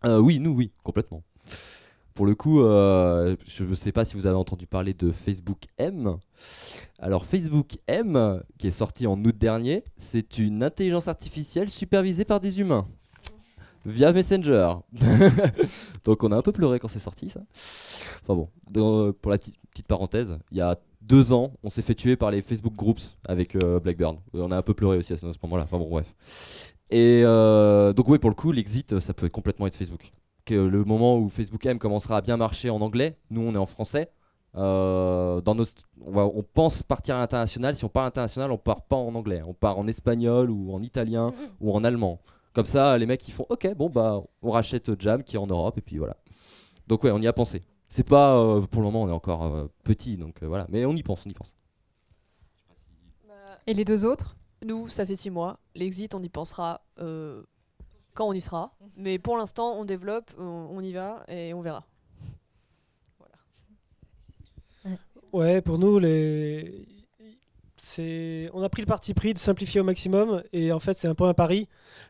euh, Oui, nous, oui, complètement. Pour le coup, je ne sais pas si vous avez entendu parler de Facebook M. Alors Facebook M, qui est sorti en août dernier, c'est une intelligence artificielle supervisée par des humains via Messenger. donc on a un peu pleuré quand c'est sorti ça. Enfin bon, pour la petite, parenthèse, il y a deux ans, on s'est fait tuer par les Facebook Groups avec euh, Blackburn. On a un peu pleuré aussi à ce moment-là. Enfin bon, bref. Et euh, donc oui, pour le coup, l'exit, euh, ça peut complètement être Facebook. Que le moment où Facebook M commencera à bien marcher en anglais, nous on est en français. dans nos on, on, pense partir à l'international. Si on part à l'international, on part pas en anglais. On part en espagnol ou en italien ou en allemand. Comme ça, les mecs ils font ok, bon bah on rachète Jam qui est en Europe et puis voilà. Donc ouais, on y a pensé. C'est pas euh, pour le moment, on est encore euh, petit, donc euh, voilà. Mais on y pense, on y pense. Et les deux autres Nous, ça fait six mois. L'exit, on y pensera quand on y sera. Mais pour l'instant, on développe, on, on, y va et on verra. Voilà. Ouais, pour nous, les on a pris le parti pris de simplifier au maximum et en fait c'est un point à pari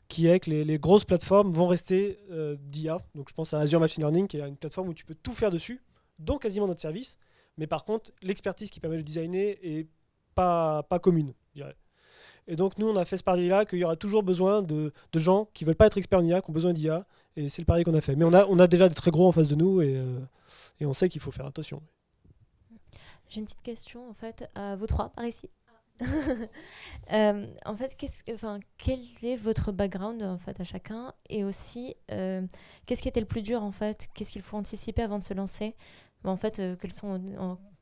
qui est que les, grosses plateformes vont rester euh, d'IA. Donc je pense à Azure Machine Learning qui est une plateforme où tu peux tout faire dessus, dont quasiment notre service, mais par contre l'expertise qui permet de designer est pas, pas commune, je dirais. Et donc nous on a fait ce pari-là qu'il y aura toujours besoin de, gens qui veulent pas être experts en IA, qui ont besoin d'IA, et c'est le pari qu'on a fait. Mais on a, on a déjà des très gros en face de nous et, euh, et on sait qu'il faut faire attention. J'ai une petite question en fait à vous trois par ici. Euh, en fait, enfin, quel est votre background en fait à chacun et aussi euh, qu'est-ce qui était le plus dur en fait Qu'est-ce qu'il faut anticiper avant de se lancer En fait, euh, quels sont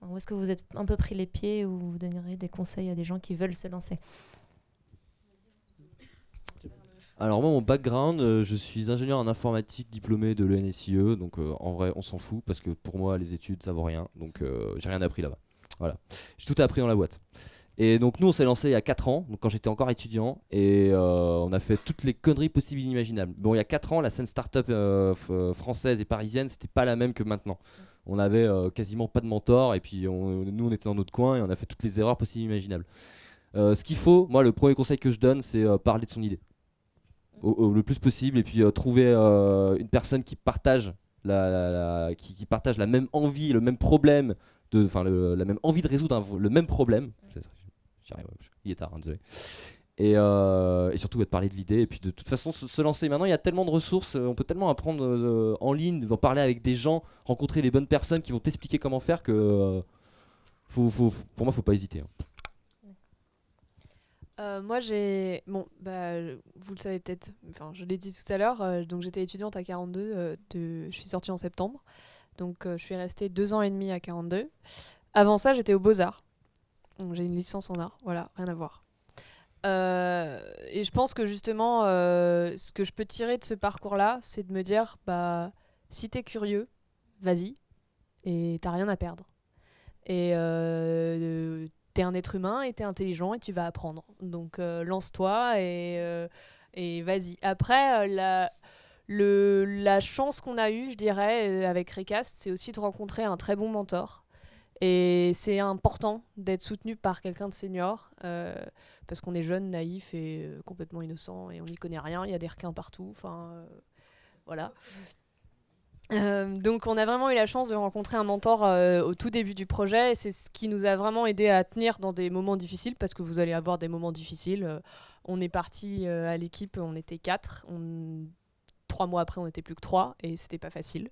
où est-ce que vous êtes un peu pris les pieds ou vous donnerez des conseils à des gens qui veulent se lancer alors moi mon background, je suis ingénieur en informatique diplômé de l'ENSIE, donc en vrai on s'en fout parce que pour moi les études ça vaut rien, donc j'ai rien appris là-bas. Voilà, j'ai tout appris dans la boîte. Et donc nous on s'est lancé il y a 4 ans, donc quand j'étais encore étudiant, et euh, on a fait toutes les conneries possibles et inimaginables. Bon il y a 4 ans la scène start-up euh, euh, française et parisienne c'était pas la même que maintenant. On avait quasiment pas de mentor et puis nous on était dans notre coin et on a fait toutes les erreurs possibles et imaginables. ce qu'il faut, moi le premier conseil que je donne c'est parler de son idée. le plus possible et puis trouver une personne qui partage la, qui, partage la même envie, le même problème, enfin la même envie de résoudre le même problème. Mm il est tard, hein, désolé. Et, euh, et, surtout de parler de l'idée et puis de toute façon se, lancer maintenant il y a tellement de ressources euh, on peut tellement apprendre euh, en ligne en parler avec des gens rencontrer les bonnes personnes qui vont t'expliquer comment faire que euh, faut, faut, faut, pour moi faut pas hésiter hein. moi j'ai bon bah, vous le savez peut-être enfin je l'ai dit tout à l'heure donc j'étais étudiante à 42 de... je suis sortie en septembre donc je suis restée deux ans et demi à 42 avant ça j'étais aux beaux arts j'ai une licence en art, voilà, rien à voir. Euh, et je pense que justement, euh, ce que je peux tirer de ce parcours-là, c'est de me dire, bah, si t'es curieux, vas-y, et t'as rien à perdre. Et euh, t'es un être humain, et t'es intelligent, et tu vas apprendre. Donc euh, lance-toi et, et vas-y. Après, la, la chance qu'on a eue, je dirais, avec Recast, c'est aussi de rencontrer un très bon mentor. Et c'est important d'être soutenu par quelqu'un de senior, euh, parce qu'on est jeune, naïf et euh, complètement innocent, et on n'y connaît rien, il y a des requins partout, enfin euh, voilà. donc on a vraiment eu la chance de rencontrer un mentor au tout début du projet, et c'est ce qui nous a vraiment aidé à tenir dans des moments difficiles, parce que vous allez avoir des moments difficiles. On est parti à l'équipe, on était quatre, trois mois après on n'était plus que trois, et c'était pas facile.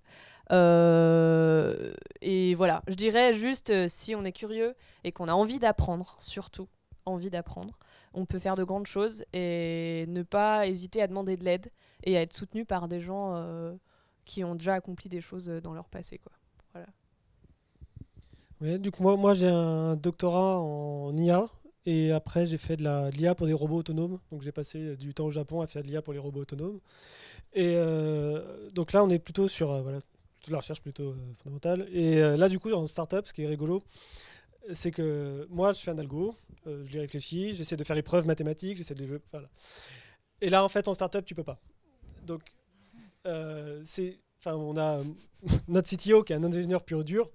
Euh, et voilà, je dirais juste, euh, si on est curieux et qu'on a envie d'apprendre, surtout envie d'apprendre, on peut faire de grandes choses et ne pas hésiter à demander de l'aide et à être soutenu par des gens euh, qui ont déjà accompli des choses dans leur passé. Quoi. Voilà. Ouais, du coup, moi, moi j'ai un doctorat en IA et après, j'ai fait de l'IA pour des robots autonomes. Donc, j'ai passé du temps au Japon à faire de l'IA pour les robots autonomes. Et donc là, on est plutôt sur voilà, de la recherche plutôt euh, fondamentale. Et euh, là, du coup, en startup, ce qui est rigolo, c'est que moi, je fais un algo, euh, je l'ai réfléchis j'essaie de faire les preuves mathématiques, j'essaie de développer. Voilà. Et là, en fait, en start-up tu peux pas. Donc, c'est, enfin, on a notre CTO qui est un ingénieur pur et dur.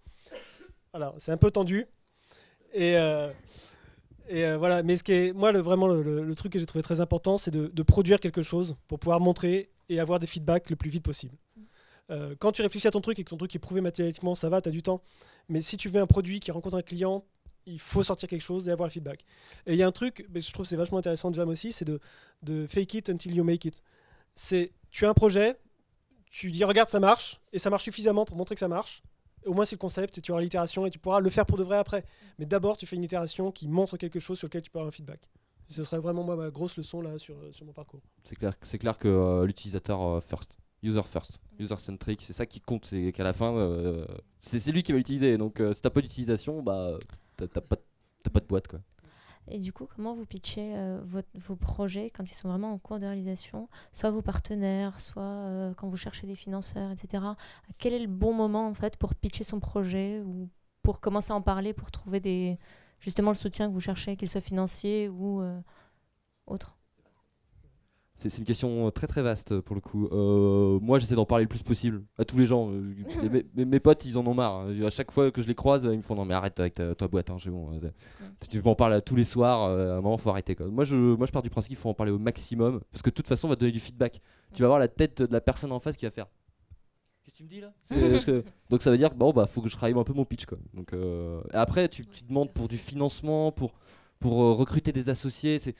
c'est un peu tendu. Et, et voilà. Mais ce qui est, moi, le, vraiment, le, truc que j'ai trouvé très important, c'est de produire quelque chose pour pouvoir montrer et avoir des feedbacks le plus vite possible. Euh, quand tu réfléchis à ton truc et que ton truc est prouvé mathématiquement, ça va, tu as du temps. Mais si tu fais un produit qui rencontre un client, il faut sortir quelque chose et avoir le feedback. Et il y a un truc, mais je trouve c'est vachement intéressant de Jam aussi, c'est de, de fake it until you make it. C'est tu as un projet, tu dis regarde ça marche, et ça marche suffisamment pour montrer que ça marche. Au moins c'est le concept et tu auras l'itération et tu pourras le faire pour de vrai après. Mais d'abord tu fais une itération qui montre quelque chose sur lequel tu peux avoir un feedback. ce serait vraiment moi ma grosse leçon là sur, euh, sur mon parcours. C'est clair, c'est clair que euh, l'utilisateur first user first, user centric, c'est ça qui compte, c'est qu'à la fin, euh, c'est lui qui va l'utiliser. Donc euh, si tu t'as pas d'utilisation, bah t'as pas, pas de boîte quoi. Et du coup, comment vous pitchez euh, vos, projets quand ils sont vraiment en cours de réalisation, soit vos partenaires, soit quand vous cherchez des financeurs, etc. Quel est le bon moment en fait pour pitcher son projet ou pour commencer à en parler, pour trouver des justement le soutien que vous cherchez, qu'il soit financier ou autre c'est une question euh, très très vaste euh, pour le coup. Euh, moi j'essaie d'en parler le plus possible à tous les gens. mes, potes ils en ont marre. À chaque fois que je les croise, ils me font non mais arrête avec ta, boîte, hein, bon. Tu m'en parles tous les soirs, à un moment faut arrêter. Moi, je, moi je pars du principe qu'il faut en parler au maximum parce que de toute façon on va te donner du feedback. Tu vas voir la tête de la personne en face qui va faire Qu'est-ce que tu me dis là Donc ça veut dire bon bah faut que je travaille un peu mon pitch quoi. Donc après tu, demandes pour du financement, pour pour recruter des associés, c'est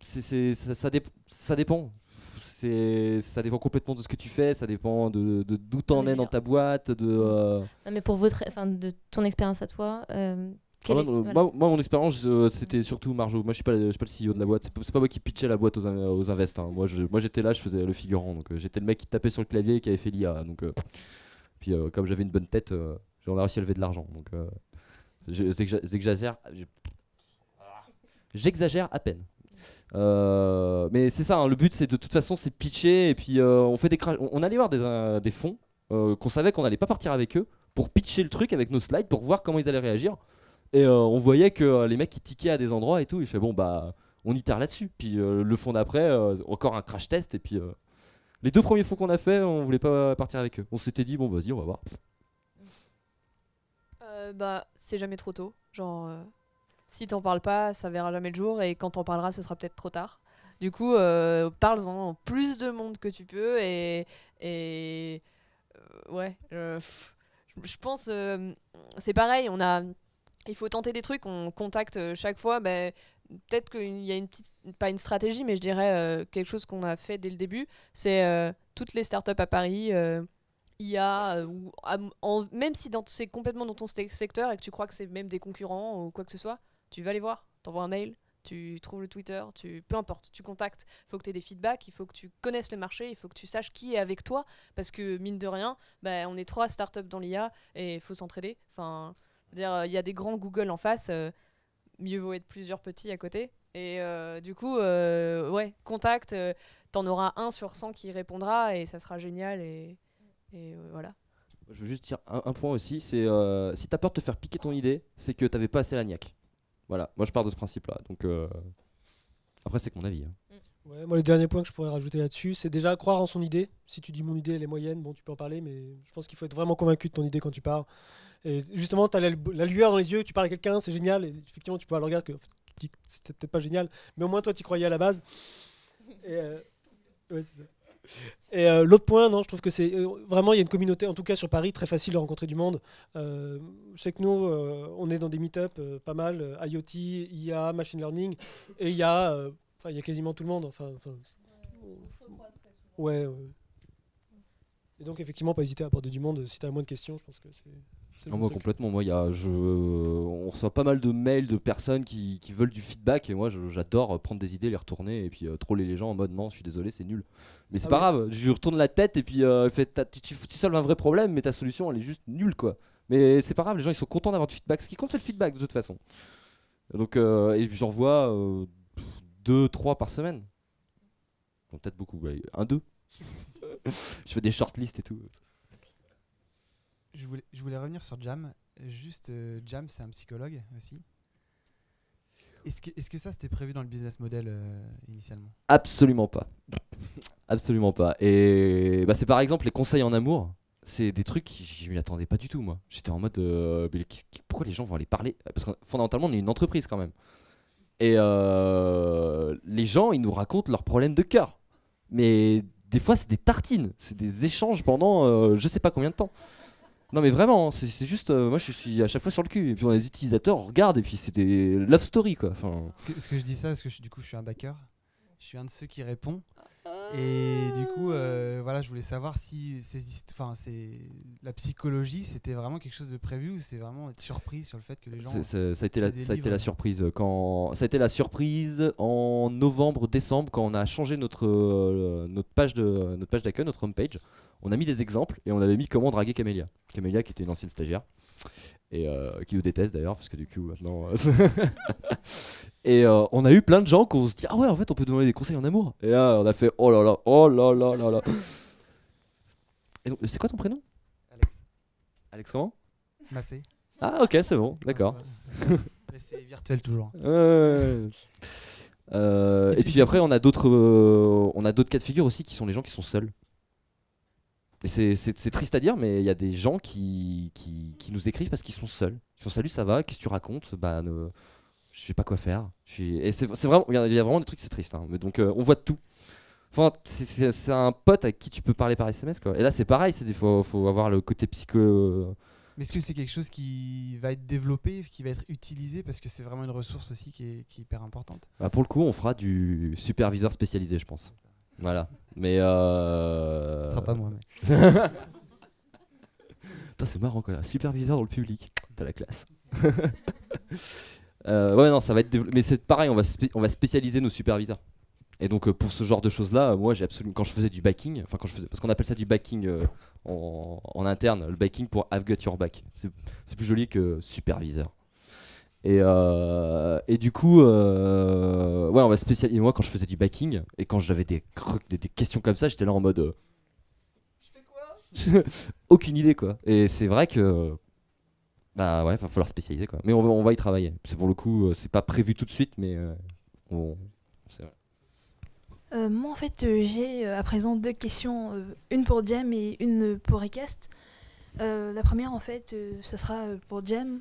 ça, ça, dépend. C'est, ça dépend complètement de ce que tu fais, ça dépend de, d'où t'en en es dans ta boîte. De, euh, mais pour votre, de ton expérience à toi. Euh, euh, moi, mon expérience, c'était surtout Marjo. Moi, je suis pas, suis pas le CEO de la boîte. C'est pas, pas moi qui pitchais la boîte aux, aux invests. Hein. Moi, moi, j'étais là, je faisais le figurant. Donc, j'étais le mec qui tapait sur le clavier et qui avait fait l'IA. Donc, puis, comme j'avais une bonne tête, on a réussi à lever de l'argent. Donc, que j'exagère, j'exagère à peine. Euh, mais c'est ça, hein, le but c'est de toute façon c'est pitcher et puis euh, on fait des on, on allait voir des, euh, des fonds qu'on savait qu'on n'allait pas partir avec eux pour pitcher le truc avec nos slides pour voir comment ils allaient réagir. Et on voyait que les mecs qui tiquaient à des endroits et tout. Il fait bon bah on y itère là-dessus. Puis le fond d'après, encore un crash test et puis les deux premiers fonds qu'on a fait, on voulait pas partir avec eux. On s'était dit bon vas-y on va voir. bah c'est jamais trop tôt. Genre si t'en parles pas, ça verra jamais le jour, et quand t'en parleras, ce sera peut-être trop tard. Du coup, euh, parle-en plus de monde que tu peux, et. Euh, ouais. Euh, je pense. c'est pareil, on a. Il faut tenter des trucs, on contacte chaque fois. Ben, peut-être qu'il y a une petite, pas une stratégie, mais je dirais quelque chose qu'on a fait dès le début, c'est toutes les startups à Paris, IA, ou, en, même si c'est complètement dans ton secteur et que tu crois que c'est même des concurrents ou quoi que ce soit, tu vas les voir, t'envoies un mail, tu trouves le Twitter, tu peu importe, tu contactes. Il faut que tu aies des feedbacks, il faut que tu connaisses le marché, il faut que tu saches qui est avec toi, parce que mine de rien, ben on est trois startups dans l'IA et il faut s'entraider. Enfin, dire, il y a des grands Google en face, euh, mieux vaut être plusieurs petits à côté. Et euh, du coup, euh, ouais, contact, t'en auras un sur 100 qui répondra et ça sera génial et, voilà. Je veux juste dire un, point aussi, c'est si t'as peur de te faire piquer ton idée, c'est que t'avais pas assez la niaque. Voilà, moi je pars de ce principe-là. Donc euh, après c'est que mon avis. Hein. Mm. Ouais, moi le dernier point que je pourrais rajouter là-dessus, c'est déjà croire en son idée. Si tu dis mon idée elle est moyenne, bon tu peux en parler, mais je pense qu'il faut être vraiment convaincu de ton idée quand tu parles. Et justement, tu as la, lueur dans les yeux, tu parles à quelqu'un, c'est génial. Et effectivement, tu peux avoir le regard que c'était peut-être pas génial, mais au moins toi tu croyais à la base. Et euh, ouais, c'est ça. Et euh, l'autre point, non, je trouve que c'est euh, vraiment il y a une communauté, en tout cas sur Paris, très facile de rencontrer du monde. Chez euh, je que nous, on est dans des meet-up pas mal, IoT, IA, machine learning, et il y a, il y a quasiment tout le monde. Enfin, ouais, Et donc effectivement, pas hésiter à apporter du monde si tu as moins de questions. Je pense que c'est ah, moi complètement, moi je, on reçoit pas mal de mails de personnes qui, veulent du feedback et moi j'adore prendre des idées, les retourner et puis euh, troller les gens en mode non je suis désolé c'est nul. Mais c'est ah pas grave, je retourne la tête et puis euh, tu, solves un vrai problème mais ta solution elle est juste nulle quoi. Mais c'est pas grave, les gens ils sont contents d'avoir du feedback, ce qui compte c'est le feedback de toute façon. Donc euh, et j'en vois 2-3 par semaine. peut-être beaucoup, 1, un, deux. je fais des shortlists et tout je voulais, je voulais revenir sur Jam. Juste, euh, Jam, c'est un psychologue aussi. Est-ce que, est que, ça, c'était prévu dans le business model euh, initialement Absolument pas. Absolument pas. Et bah, c'est par exemple les conseils en amour. C'est des trucs que je m'y attendais pas du tout, moi. J'étais en mode, euh, pourquoi les gens vont aller parler Parce que fondamentalement, on est une entreprise quand même. Et les gens, ils nous racontent leurs problèmes de cœur. Mais des fois, c'est des tartines. C'est des échanges pendant je sais pas combien de temps. Non mais vraiment, hein, c'est juste, euh, moi je suis à chaque fois sur le cul. Et puis les utilisateurs regardent et puis c'était love story quoi. Est-ce que, je dis ça parce que du coup je suis un backer Je suis un de ceux qui répond. Et du coup, euh, voilà, je voulais savoir si enfin, la psychologie, c'était vraiment quelque chose de prévu ou c'est vraiment être surprise sur le fait que les gens. Ça, a été la, ça a été la surprise euh, quand ça a été la surprise en novembre, décembre quand on a changé notre notre page de notre page d'accueil, notre homepage on a mis des exemples et on avait mis comment draguer Camélia. Camélia qui était une ancienne stagiaire et euh, qui nous déteste d'ailleurs parce que du coup maintenant euh, et euh, on a eu plein de gens qu'on se dit ah ouais en fait on peut demander des conseils en amour et là on a fait oh là là oh là là là là et c'est quoi ton prénom Alex Alex comment Massé ah ok c'est bon d'accord mais c'est virtuel toujours et puis après on a d'autres on a d'autres cas de figure aussi qui sont les gens qui sont seuls c'est triste à dire, mais il y a des gens qui, nous écrivent parce qu'ils sont seuls. Ils sont salut, ça va, qu'est-ce que tu racontes bah, Je ne... sais pas quoi faire. c'est vraiment, il y, a vraiment des trucs, c'est triste. Hein. Mais donc, euh, on voit tout. Enfin, c'est un pote à qui tu peux parler par SMS, quoi. Et là, c'est pareil, il faut avoir le côté psycho. Mais est-ce que c'est quelque chose qui va être développé, qui va être utilisé Parce que c'est vraiment une ressource aussi qui est, hyper importante. Bah, pour le coup, on fera du superviseur spécialisé, je pense. Voilà. Mais. Euh... sera pas moi, mais. c'est marrant quoi là. Superviseur dans le public. T'as la classe. Euh, ouais, non, ça va être. Mais c'est pareil, on va, on va spécialiser nos superviseurs. Et donc euh, pour ce genre de choses là, euh, moi j'ai absolument quand je faisais du backing, enfin quand je faisais parce qu'on appelle ça du backing en, en, interne, le backing pour I've got your back. C'est plus joli que superviseur. Euh, et, du coup, euh, ouais, on va spécialiser. Moi, quand je faisais du backing et quand j'avais des, questions comme ça, j'étais là en mode. Euh, je fais quoi Aucune idée, quoi. Et c'est vrai que. Bah ouais, va falloir spécialiser, quoi. Mais on va, on va y travailler. C'est pour le coup, c'est pas prévu tout de suite, mais. on, c'est vrai. moi, en fait, j'ai à présent deux questions, une pour Jam et une pour Recast. la première, en fait, ça sera pour Jam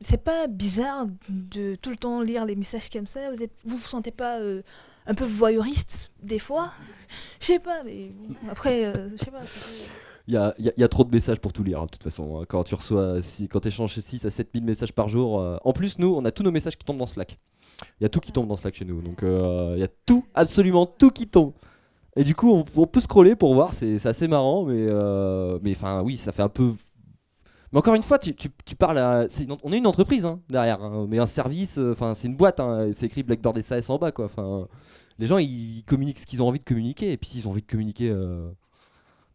c'est pas bizarre de tout le temps lire les messages comme ça Vous vous, sentez pas euh, un peu voyeuriste des fois Je sais pas, mais après, euh, je sais pas. Il y a, trop de messages pour tout lire, hein, de toute façon. Hein. Quand tu reçois, si, quand échanges 6 à 7000 messages par jour, euh. en plus, nous, on a tous nos messages qui tombent dans Slack. Il y a tout qui tombe dans Slack chez nous. Donc, il y a tout, absolument tout qui tombe. Et du coup, on, peut scroller pour voir, c'est assez marrant, mais enfin, oui, ça fait un peu mais encore une fois, tu, tu, parles on est une entreprise hein, derrière, hein. mais un service, euh, enfin, c'est une boîte, hein, c'est écrit Blackboard SAS en bas, quoi. Enfin, les gens, ils communiquent ce qu'ils ont envie de communiquer, et puis s'ils ont envie de communiquer. Euh,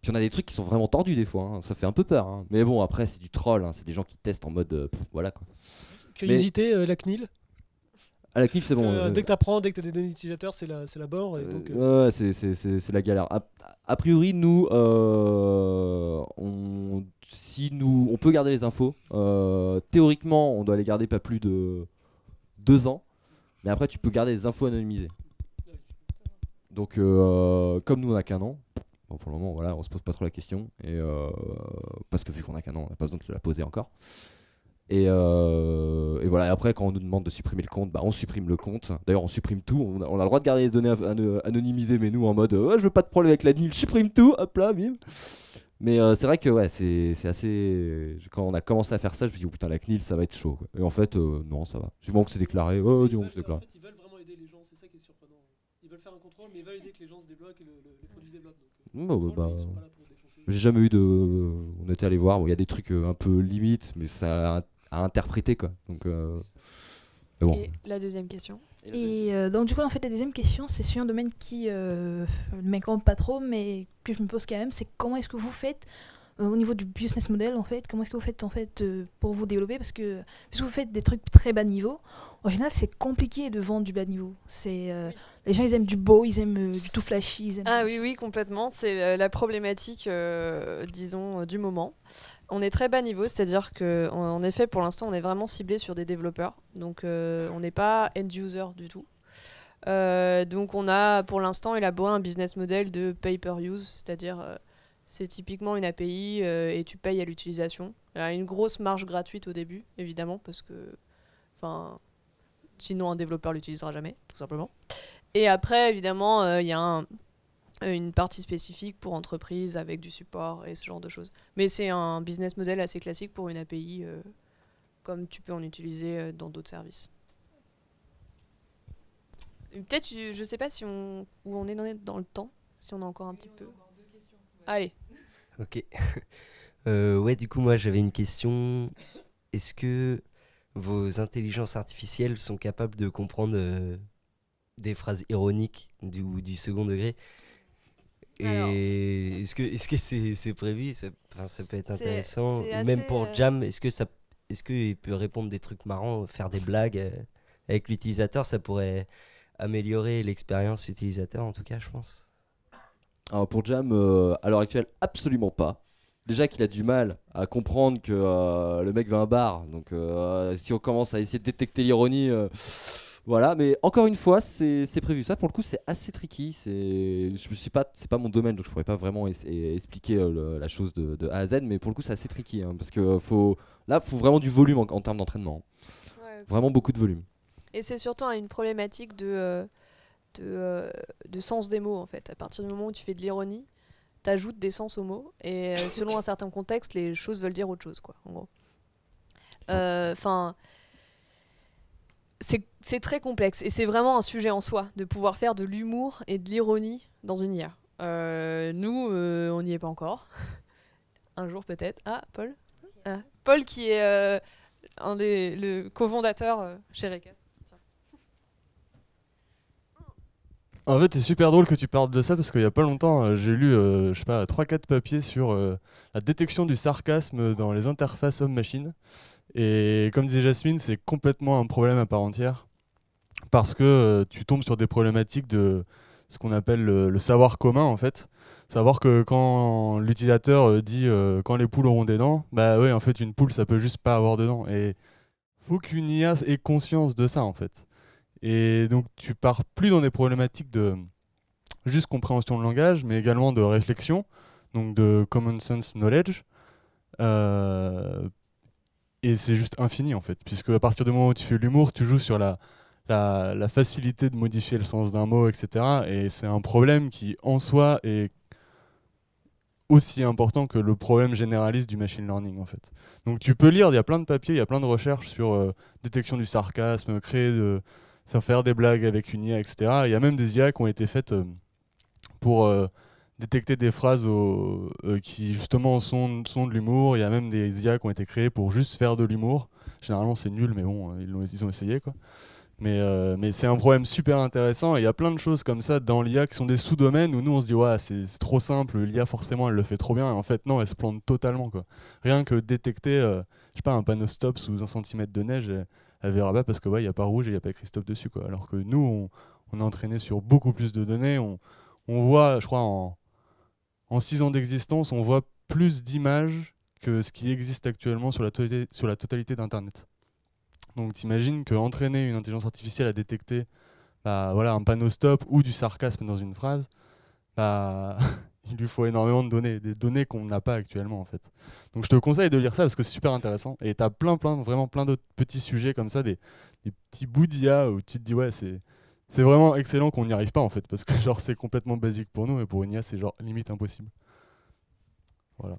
puis on a des trucs qui sont vraiment tordus des fois, ça fait un peu peur. Mais bon, après, c'est du troll, c'est des gens qui testent en mode. Euh, voilà, quoi. Curiosité, la CNIL à la c'est bon. Euh, dès que t'apprends, dès que t'as des données utilisateurs, c'est la, c'est la euh, euh, ouais, c'est, la galère. A, priori, nous, on, si nous, on peut garder les infos. théoriquement, on doit les garder pas plus de deux ans. Mais après, tu peux garder les infos anonymisées. Donc, comme nous, on n'a qu'un an, pour le moment, voilà, on se pose pas trop la question. Et, parce que vu qu'on a qu'un an, on n'a pas besoin de se la poser encore. Euh, et, voilà, après, quand on nous demande de supprimer le compte, bah, on supprime le compte. D'ailleurs, on supprime tout. On a, le droit de garder les données anonymisées, mais nous, en mode, euh, je veux pas de problème avec la NIL, je supprime tout, hop là, bim. Mais euh, c'est vrai que ouais, c'est assez. Quand on a commencé à faire ça, je me suis dit, oh, putain, la CNIL, ça va être chaud. Et en fait, non, ça va. Du moment que c'est déclaré, du moment que c'est déclaré. ils veulent vraiment aider les gens, c'est ça qui est surprenant. Ils veulent faire un contrôle, mais ils veulent aider que les gens se débloquent et les produits se débloquent. Bah, bah, j'ai jamais eu de. On était allé voir, il y a des trucs un peu limites, mais ça interpréter quoi. Donc, euh, la deuxième question. Et euh, donc du coup en fait la deuxième question c'est sur un domaine qui ne euh, m'incombe pas trop mais que je me pose quand même c'est comment est-ce que vous faites euh, au niveau du business model, en fait, comment est-ce que vous faites en fait euh, pour vous développer Parce que puisque vous faites des trucs très bas niveau, en général, c'est compliqué de vendre du bas niveau. C'est euh, les gens, ils aiment du beau, ils aiment du tout flashy. ah oui, oui, complètement. C'est la problématique, disons, du moment. On est très bas niveau, c'est-à-dire que, en effet, pour l'instant, on est vraiment ciblé sur des développeurs. Donc, on n'est pas end user du tout. donc, on a, pour l'instant, élaboré un business model de pay per use, c'est-à-dire c'est typiquement une API euh, et tu payes à l'utilisation. Il y a une grosse marge gratuite au début, évidemment, parce que sinon un développeur l'utilisera jamais, tout simplement. Et après, évidemment, euh, il y a une partie spécifique pour entreprise avec du support et ce genre de choses. Mais c'est un business model assez classique pour une API, euh, comme tu peux en utiliser dans d'autres services. Peut-être, je ne sais pas si on, où on est dans, dans le temps, si on a encore un petit peu. Allez. Ok. Euh, ouais, du coup, moi, j'avais une question. Est-ce que vos intelligences artificielles sont capables de comprendre euh, des phrases ironiques du, du second degré Et est-ce que est-ce que c'est prévu ça, enfin, ça peut être intéressant. Même pour euh, Jam, est-ce que ça est-ce qu'il peut répondre des trucs marrants, faire des blagues avec l'utilisateur Ça pourrait améliorer l'expérience utilisateur, en tout cas, je pense pour Jam, euh, à l'heure actuelle, absolument pas. Déjà qu'il a du mal à comprendre que euh, le mec va un bar. Donc euh, si on commence à essayer de détecter l'ironie, voilà. Mais encore une fois, c'est prévu. Ça, pour le coup, c'est assez tricky. C'est, je suis pas, c'est pas mon domaine, donc je pourrais pas vraiment expliquer la chose de, A à Z. Mais pour le coup, c'est assez tricky hein, parce que là, là, faut vraiment du volume en, termes d'entraînement. vraiment beaucoup de volume. Et c'est surtout hein, une problématique de euh, de, sens des mots en fait. À partir du moment où tu fais de l'ironie, tu ajoutes des sens aux mots et euh, selon un certain contexte, les choses veulent dire autre chose quoi. En gros. Euh, enfin. c'est très complexe et c'est vraiment un sujet en soi de pouvoir faire de l'humour et de l'ironie dans une IA. nous, on n'y est pas encore. un jour peut-être. Ah, Paul ah, Paul qui est un des, le cofondateur chez Recast. En fait, c'est super drôle que tu parles de ça parce qu'il n'y a pas longtemps, euh, j'ai lu, euh, je sais pas, 3-4 papiers sur euh, la détection du sarcasme dans les interfaces homme-machine. Et comme disait Jasmine, c'est complètement un problème à part entière parce que tu tombes sur des problématiques de ce qu'on appelle le, savoir commun en fait. Savoir que quand l'utilisateur dit quand les poules auront des dents, bah oui, en fait, une poule, ça peut juste pas avoir de dents. Et faut qu'une IA ait conscience de ça en fait. Et donc tu pars plus dans des problématiques de juste compréhension de langage, mais également de réflexion, donc de common sense knowledge. Euh, et c'est juste infini en fait, puisque à partir du moment où tu fais l'humour, tu joues sur la, la, facilité de modifier le sens d'un mot, etc. Et c'est un problème qui en soi est aussi important que le problème généraliste du machine learning en fait. Donc tu peux lire, il y a plein de papiers, il y a plein de recherches sur euh, détection du sarcasme, créer de, faire des blagues avec une IA, etc. Il y a même des IA qui ont été faites euh, pour euh, détecter des phrases euh, qui justement sont, sont de l'humour. Il y a même des IA qui ont été créées pour juste faire de l'humour. Généralement c'est nul, mais bon, ils, ont, ont essayé quoi. Mais, mais c'est un problème super intéressant il y a plein de choses comme ça dans l'IA qui sont des sous-domaines où nous on se dit ouais c'est trop simple, l'IA forcément elle le fait trop bien en fait non elle se plante totalement quoi. Rien que détecter je sais pas un panneau stop sous un centimètre de neige, elle verra pas parce que il n'y a pas rouge et il n'y a pas Christophe dessus. Quoi. Alors que nous, on, est entraîné sur beaucoup plus de données. On, voit, je crois, en, six ans d'existence, on voit plus d'images que ce qui existe actuellement sur la, tota-, totalité d'Internet. Donc t'imagines qu'entraîner une intelligence artificielle à détecter bah, voilà, un panneau stop ou du sarcasme dans une phrase, bah, il lui faut énormément de données, des données qu'on n'a pas actuellement en fait. Donc je te conseille de lire ça parce que c'est super intéressant. Et tu as plein, plein, vraiment plein d'autres petits sujets comme ça, des, petits bouts d'IA où tu te dis ouais, c'est, c'est vraiment excellent qu'on n'y arrive pas en fait parce que genre c'est complètement basique pour nous et pour une IA c'est genre limite impossible. Voilà.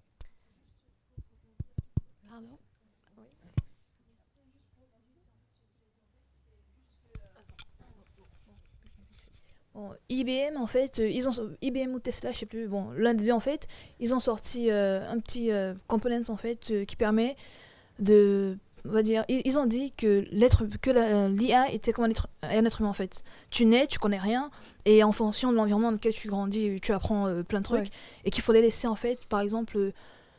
IBM, en fait, euh, IBM ou Tesla, je sais plus, bon, l'un des deux, en fait, ils ont sorti euh, un petit euh, component, en fait, qui permet de. On va dire, ils, ont dit que l'être, que l'IA était comme un être, un humain, en fait. Tu nais, tu connais rien, et en fonction de l'environnement dans lequel tu grandis, tu apprends plein de trucs, et qu'il fallait laisser, en fait, par exemple, il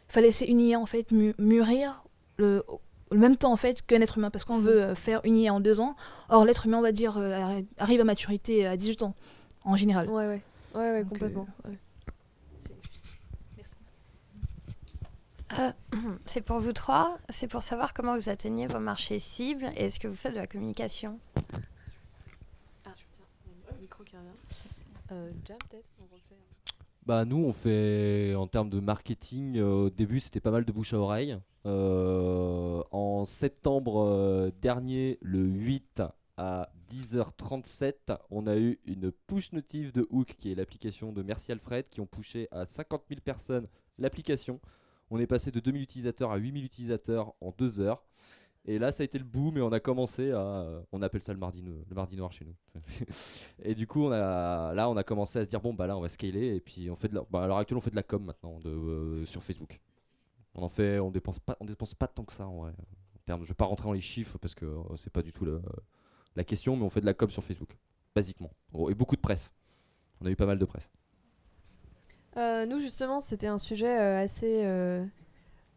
fallait laisser une IA, en fait, mûrir le, le même temps en fait qu'un être humain, parce qu'on veut mm. euh, faire une IA en deux ans. Or, l'être humain, on va dire, euh, arrive à maturité à 18 ans, en général. Ouais, ouais, ouais, complètement. Euh, c'est pour vous trois, c'est pour savoir comment vous atteignez vos marchés cibles et est-ce que vous faites de la communication. Ah, tiens, le micro qui revient. peut bah nous on fait en termes de marketing, euh, au début c'était pas mal de bouche à oreille. Euh, en septembre euh, dernier, le 8 à 10h37, on a eu une push notif de Hook, qui est l'application de Merci Alfred, qui ont poussé à 50 000 personnes l'application. On est passé de 2000 utilisateurs à 8000 utilisateurs en deux heures. Et là, ça a été le boom et on a commencé à. Euh, on appelle ça le mardi, le mardi noir chez nous. et du coup, on a, là, on a commencé à se dire bon, bah là, on va scaler. Et puis, on fait de la, bah, à l'heure actuelle, on fait de la com maintenant de, euh, sur Facebook. On en fait, on dépense pas, on dépense pas tant que ça en vrai. En termes, je vais pas rentrer dans les chiffres parce que euh, c'est pas du tout la question, mais on fait de la com sur Facebook, basiquement. Et beaucoup de presse. On a eu pas mal de presse. nous, justement, c'était un sujet assez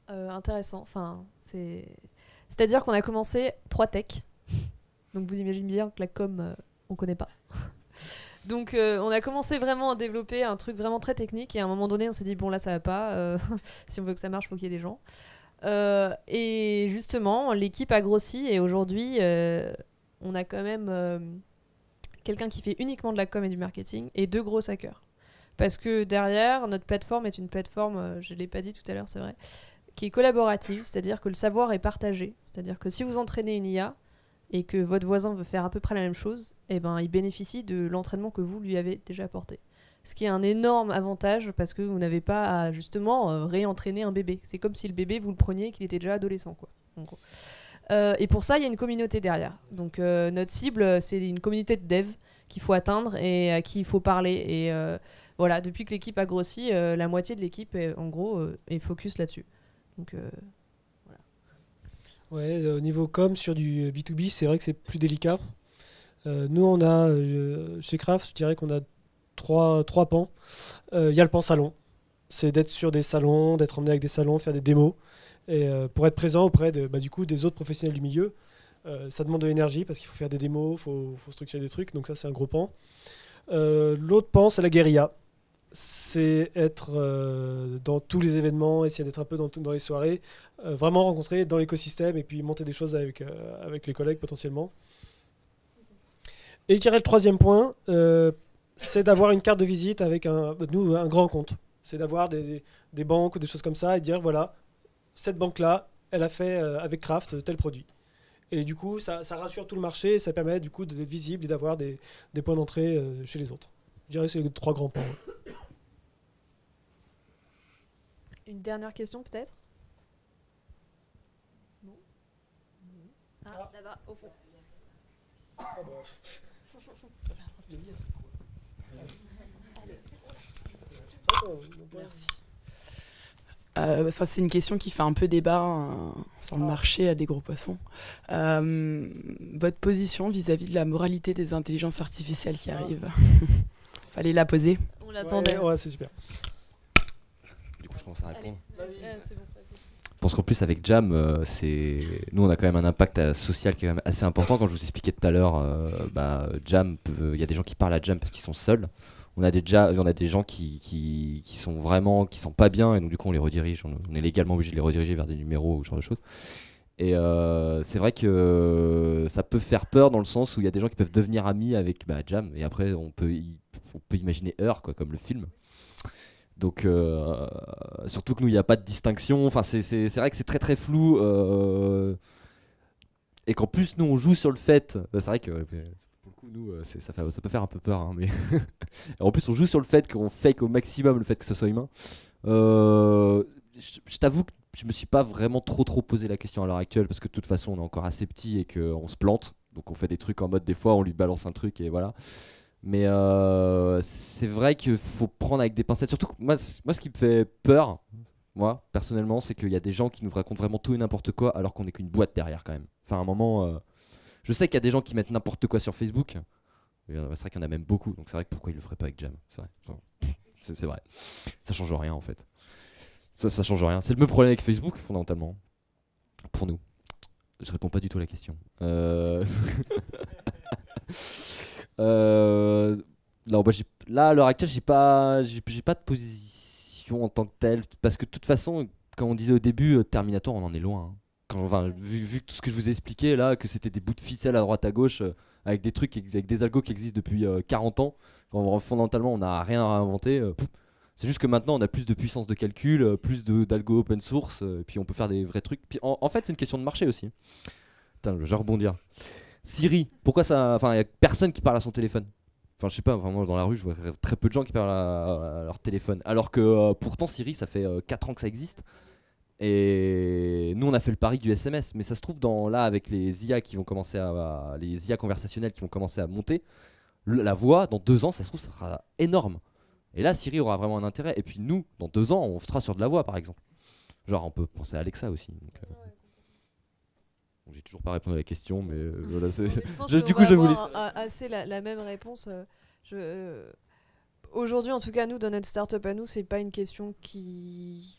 intéressant. Enfin, c'est c'est-à-dire qu'on a commencé trois techs. Donc vous imaginez bien que la com, on euh, on connaît pas. Donc euh, on a commencé vraiment à développer un truc vraiment très technique et à un moment donné on s'est dit bon là ça va pas, euh, si on veut que ça marche il faut qu'il y ait des gens. et justement l'équipe a grossi et aujourd'hui on a quand même quelqu'un qui fait uniquement de la com et du marketing et deux gros hackers. Parce que derrière notre plateforme est une plateforme, je ne l'ai pas dit tout à l'heure c'est vrai, qui est collaborative, c'est-à-dire que le savoir est partagé. C'est-à-dire que si vous entraînez une IA et que votre voisin veut faire à peu près la même chose, eh ben, il bénéficie de l'entraînement que vous lui avez déjà apporté. Ce qui est un énorme avantage parce que vous n'avez pas à justement euh, réentraîner un bébé. C'est comme si le bébé, vous le preniez qu'il était déjà adolescent. Quoi, euh, et pour ça, il y a une communauté derrière. Donc euh, notre cible, c'est une communauté de devs qu'il faut atteindre et à qui il faut parler. Et voilà, depuis que l'équipe a grossi, la moitié de l'équipe, en gros, est focus là-dessus. Donc euh, Ouais, au euh, niveau com sur du B2B, euh, c'est vrai que c'est plus délicat. nous, on a chez Craft, je dirais qu'on a trois, trois pans. Il y a le pan salon, c'est d'être sur des salons, d'être emmené avec des salons, faire des démos, et pour être présent auprès bah, du coup, des autres professionnels du milieu. ça demande de l'énergie parce qu'il faut faire des démos, il faut, structurer des trucs, donc ça c'est un gros pan. L'autre pan c'est la guérilla c'est être euh, dans tous les événements, essayer d'être un peu dans, les soirées, euh, vraiment rencontrer dans l'écosystème et puis monter des choses avec, euh, les collègues potentiellement. Et je dirais le troisième point, c'est d'avoir une carte de visite avec un, un grand compte. C'est d'avoir des, banques ou des choses comme ça et dire voilà, cette banque-là, elle a fait avec Kraft tel produit. Et du coup, ça, rassure tout le marché et ça permet du coup d'être visible et d'avoir des, des, points d'entrée chez les autres. Je dirais que c'est les trois grands points. Une dernière question peut-être Non. Ah, ah, là-bas, au fond. Merci. Euh, c'est une question qui fait un peu débat hein, sur le ah. marché à des gros poissons. Euh, votre position vis-à-vis de la moralité des intelligences artificielles qui ah. arrivent Fallait la poser. On l'attendait. ouais, c'est super je commence à répondre. Euh, je pense qu'en plus avec Jam, euh, c'est nous on a quand même un impact euh, social qui est quand même assez important. Quand je vous expliquais tout à l'heure, bah, Jam, il y a des gens qui parlent à Jam parce qu'ils sont seuls. On a des, on a des gens qui, sont vraiment qui sont pas bien et donc du coup on les redirige. On, est légalement obligé de les rediriger vers des numéros ou ce genre de choses. Et c'est vrai que ça peut faire peur dans le sens où il y a des gens qui peuvent devenir amis avec bah, Jam et après on peut on peut imaginer Heure quoi comme le film. Donc, euh, surtout que nous, il n'y a pas de distinction. Enfin, c'est vrai que c'est très très flou. Euh. et qu'en plus, nous, on joue sur le fait. Bah, c'est vrai que euh, ça, peut faire un peu peur. Hein, mais en plus, on joue sur le fait qu'on fake au maximum le fait que ce soit humain. je, t'avoue que je me suis pas vraiment trop trop posé la question à l'heure actuelle parce que de toute façon, on est encore assez petit et qu'on se plante. Donc, on fait des trucs en mode des fois, on lui balance un truc et voilà. Mais euh, c'est vrai qu'il faut prendre avec des pincettes. Surtout, moi, moi, ce qui me fait peur, moi, personnellement, c'est qu'il y a des gens qui nous racontent vraiment tout et n'importe quoi, alors qu'on n'est qu'une boîte derrière, quand même. Enfin, à un moment, euh, je sais qu'il y a des gens qui mettent n'importe quoi sur Facebook. Euh, c'est vrai qu'il y en a même beaucoup, donc c'est vrai que pourquoi ils le feraient pas avec Jam C'est vrai. vrai. Ça change rien, en fait. Ça, change rien. C'est le même problème avec Facebook, fondamentalement. Pour nous. Je réponds pas du tout à la question. Euh... Euh, non, là, à l'heure actuelle, j'ai pas, j'ai pas de position en tant que telle. Parce que de toute façon, comme on disait au début, euh, Terminator, on en est loin. Hein. Quand, enfin, vu, vu, tout ce que je vous ai expliqué là, que c'était des bouts de ficelle à droite à gauche, euh, avec des trucs, avec des algos qui existent depuis 40 ans, fondamentalement on n'a rien à inventer. c'est juste que maintenant on a plus de puissance de calcul, plus d'algo open source, et puis on peut faire des vrais trucs. Puis en, fait, c'est une question de marché aussi. Putain, je vais rebondir. Siri, pourquoi ça. Enfin, il n'y a personne qui parle à son téléphone. Enfin, je sais pas, vraiment, dans la rue, je vois très peu de gens qui parlent à, leur téléphone. Alors que euh, pourtant, Siri, ça fait 4 euh, ans que ça existe. Et nous, on a fait le pari du SMS. Mais ça se trouve, dans, là, avec les IA qui vont commencer à. les IA conversationnelles qui vont commencer à monter, la voix, dans 2 ans, ça se trouve, ça sera énorme. Et là, Siri aura vraiment un intérêt. Et puis, nous, dans 2 ans, on sera sur de la voix, par exemple. Genre, on peut penser à Alexa aussi. Euh. J'ai toujours pas répondu à la question, mais euh, voilà. du coup, je vous laisse. assez la, même réponse. Euh, euh, aujourd'hui, en tout cas, nous, dans notre startup à nous, c'est pas une question qui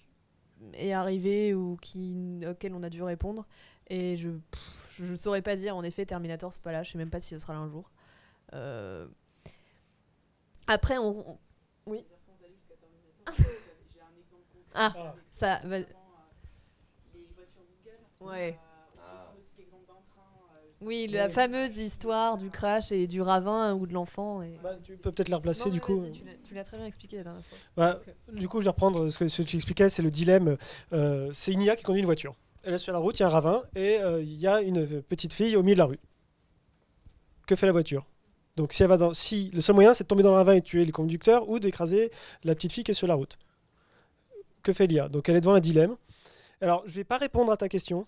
est arrivée ou qui, laquelle on a dû répondre. Et je, ne je saurais pas dire, en effet, Terminator, c'est pas là. Je sais même pas si ça sera là un jour. Après, on. Oui. Ah, ça. va- Les voitures Google. Ouais. Oui, la fameuse histoire du crash et du ravin ou de l'enfant. Bah, tu peux peut-être la replacer du coup. Tu l'as très bien expliqué bah, Du coup, je vais reprendre ce que, tu expliquais, c'est le dilemme. Euh, c'est une IA qui conduit une voiture. Elle est sur la route, il y a un ravin et euh, il y a une petite fille au milieu de la rue. Que fait la voiture Donc si elle va dans, si le seul moyen c'est de tomber dans le ravin et tuer le conducteur ou d'écraser la petite fille qui est sur la route. Que fait l'IA Donc elle est devant un dilemme. Alors je ne vais pas répondre à ta question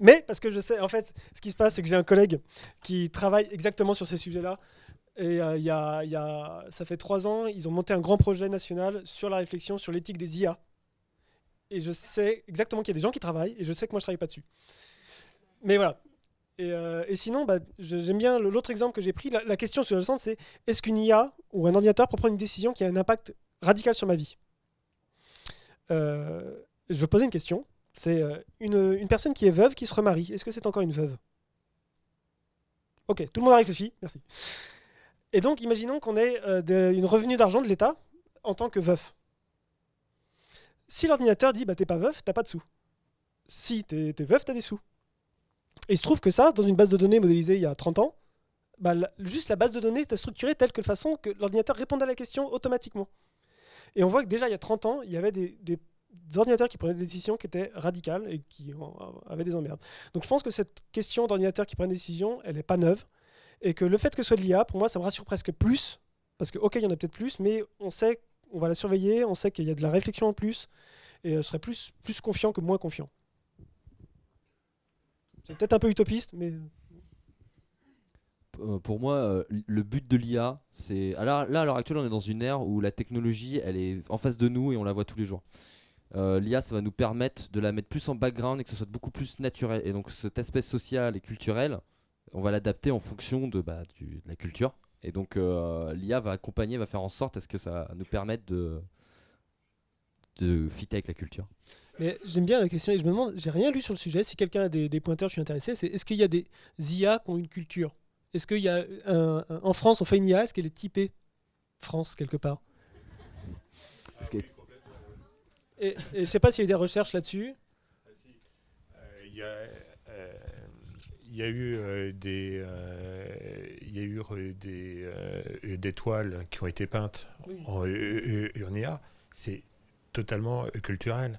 mais parce que je sais, en fait, ce qui se passe, c'est que j'ai un collègue qui travaille exactement sur ces sujets-là. Et euh, il y a, y a, ça fait trois ans, ils ont monté un grand projet national sur la réflexion sur l'éthique des IA. Et je sais exactement qu'il y a des gens qui travaillent, et je sais que moi, je travaille pas dessus. Mais voilà. Et, euh, sinon, bah, j'aime bien l'autre exemple que j'ai pris. La, question sur le sens, c'est est-ce qu'une IA ou un ordinateur peut prendre une décision qui a un impact radical sur ma vie euh, Je vais poser une question c'est euh, euh, une, personne qui est veuve qui se remarie. Est-ce que c'est encore une veuve Ok, tout le monde a réfléchi, merci. Et donc, imaginons qu'on ait euh, une revenu d'argent de l'État en tant que veuf. Si l'ordinateur dit, bah t'es pas veuf, t'as pas de sous. Si t'es es veuf, as des sous. Et il se trouve que ça, dans une base de données modélisée il y a 30 ans, bah, juste la base de données était structurée telle que façon que l'ordinateur répondait à la question automatiquement. Et on voit que déjà il y a 30 ans, il y avait des des ordinateurs qui prenaient des décisions qui étaient radicales et qui euh, avaient des emmerdes. Donc je pense que cette question d'ordinateurs qui prennent des décisions, elle n'est pas neuve. Et que le fait que ce soit de l'IA, pour moi, ça me rassure presque plus. Parce que, ok, il y en a peut-être plus, mais on sait, qu'on va la surveiller, on sait qu'il y a de la réflexion en plus. Et euh, je serais plus, plus confiant que moins confiant. C'est peut-être un peu utopiste, mais euh, pour moi, le but de l'IA, c'est. Là, à l'heure actuelle, on est dans une ère où la technologie, elle est en face de nous et on la voit tous les jours. Euh, l'IA ça va nous permettre de la mettre plus en background et que ça soit beaucoup plus naturel. Et donc cet aspect social et culturel, on va l'adapter en fonction de, bah, la culture. Et donc euh, l'IA va accompagner, va faire en sorte à ce que ça nous permette de de fitter avec la culture. Mais j'aime bien la question et je me demande, j'ai rien lu sur le sujet. Si quelqu'un a des, pointeurs, je suis intéressé. C'est est-ce qu'il y a des IA qui ont une culture Est-ce qu'il y a en France on fait une IA Est-ce qu'elle est typée France quelque part est et, je ne sais pas s'il y a eu des recherches là-dessus. Euh, euh, il y, a eu des, toiles qui ont été peintes en Urnia. C'est totalement culturel.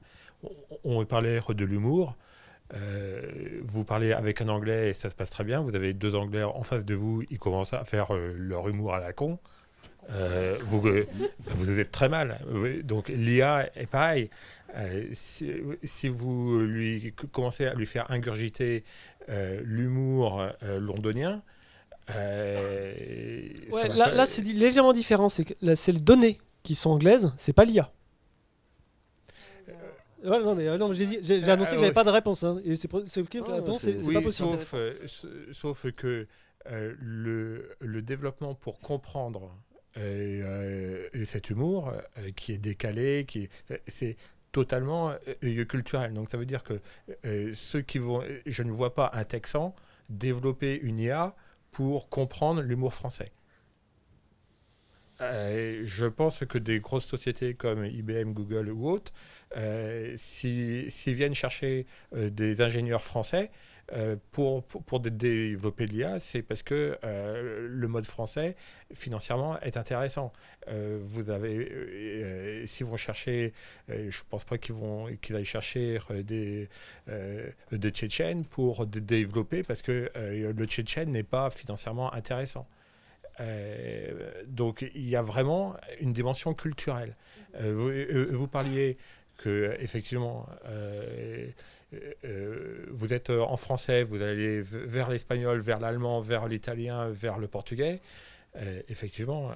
On, parlait de l'humour. Euh, vous parlez avec un anglais et ça se passe très bien. Vous avez deux anglais en face de vous, ils commencent à faire leur humour à la con. Euh, vous, euh, vous êtes très mal. Donc l'IA est pareil. Euh, si, vous lui, commencez à lui faire ingurgiter l'humour londonien, là, c'est légèrement différent. C'est les données qui sont anglaises, c'est pas l'IA. non, j'ai, annoncé que j'avais pas de réponse. Hein, et c'est, ah, pas possible. Sauf, que le, le, développement pour comprendre euh, et, cet humour euh, qui est décalé, qui c'est totalement euh, culturel. Donc ça veut dire que ceux qui vont, je ne vois pas un Texan développer une IA pour comprendre l'humour français. je pense que des grosses sociétés comme IBM, Google ou autres, s'ils viennent chercher des ingénieurs français, euh, pour, pour, développer l'IA, c'est parce que euh, le mode français, financièrement, est intéressant. Euh, vous avez, si vous recherchez, je pense pas qu'ils vont qu'ils aillent chercher des, des Tchétchènes pour développer, parce que le Tchétchène n'est pas financièrement intéressant. donc il y a vraiment une dimension culturelle. vous, vous, parliez que effectivement euh, euh, euh, vous êtes en français, vous allez vers l'espagnol, vers l'allemand, vers l'italien, vers le portugais. effectivement,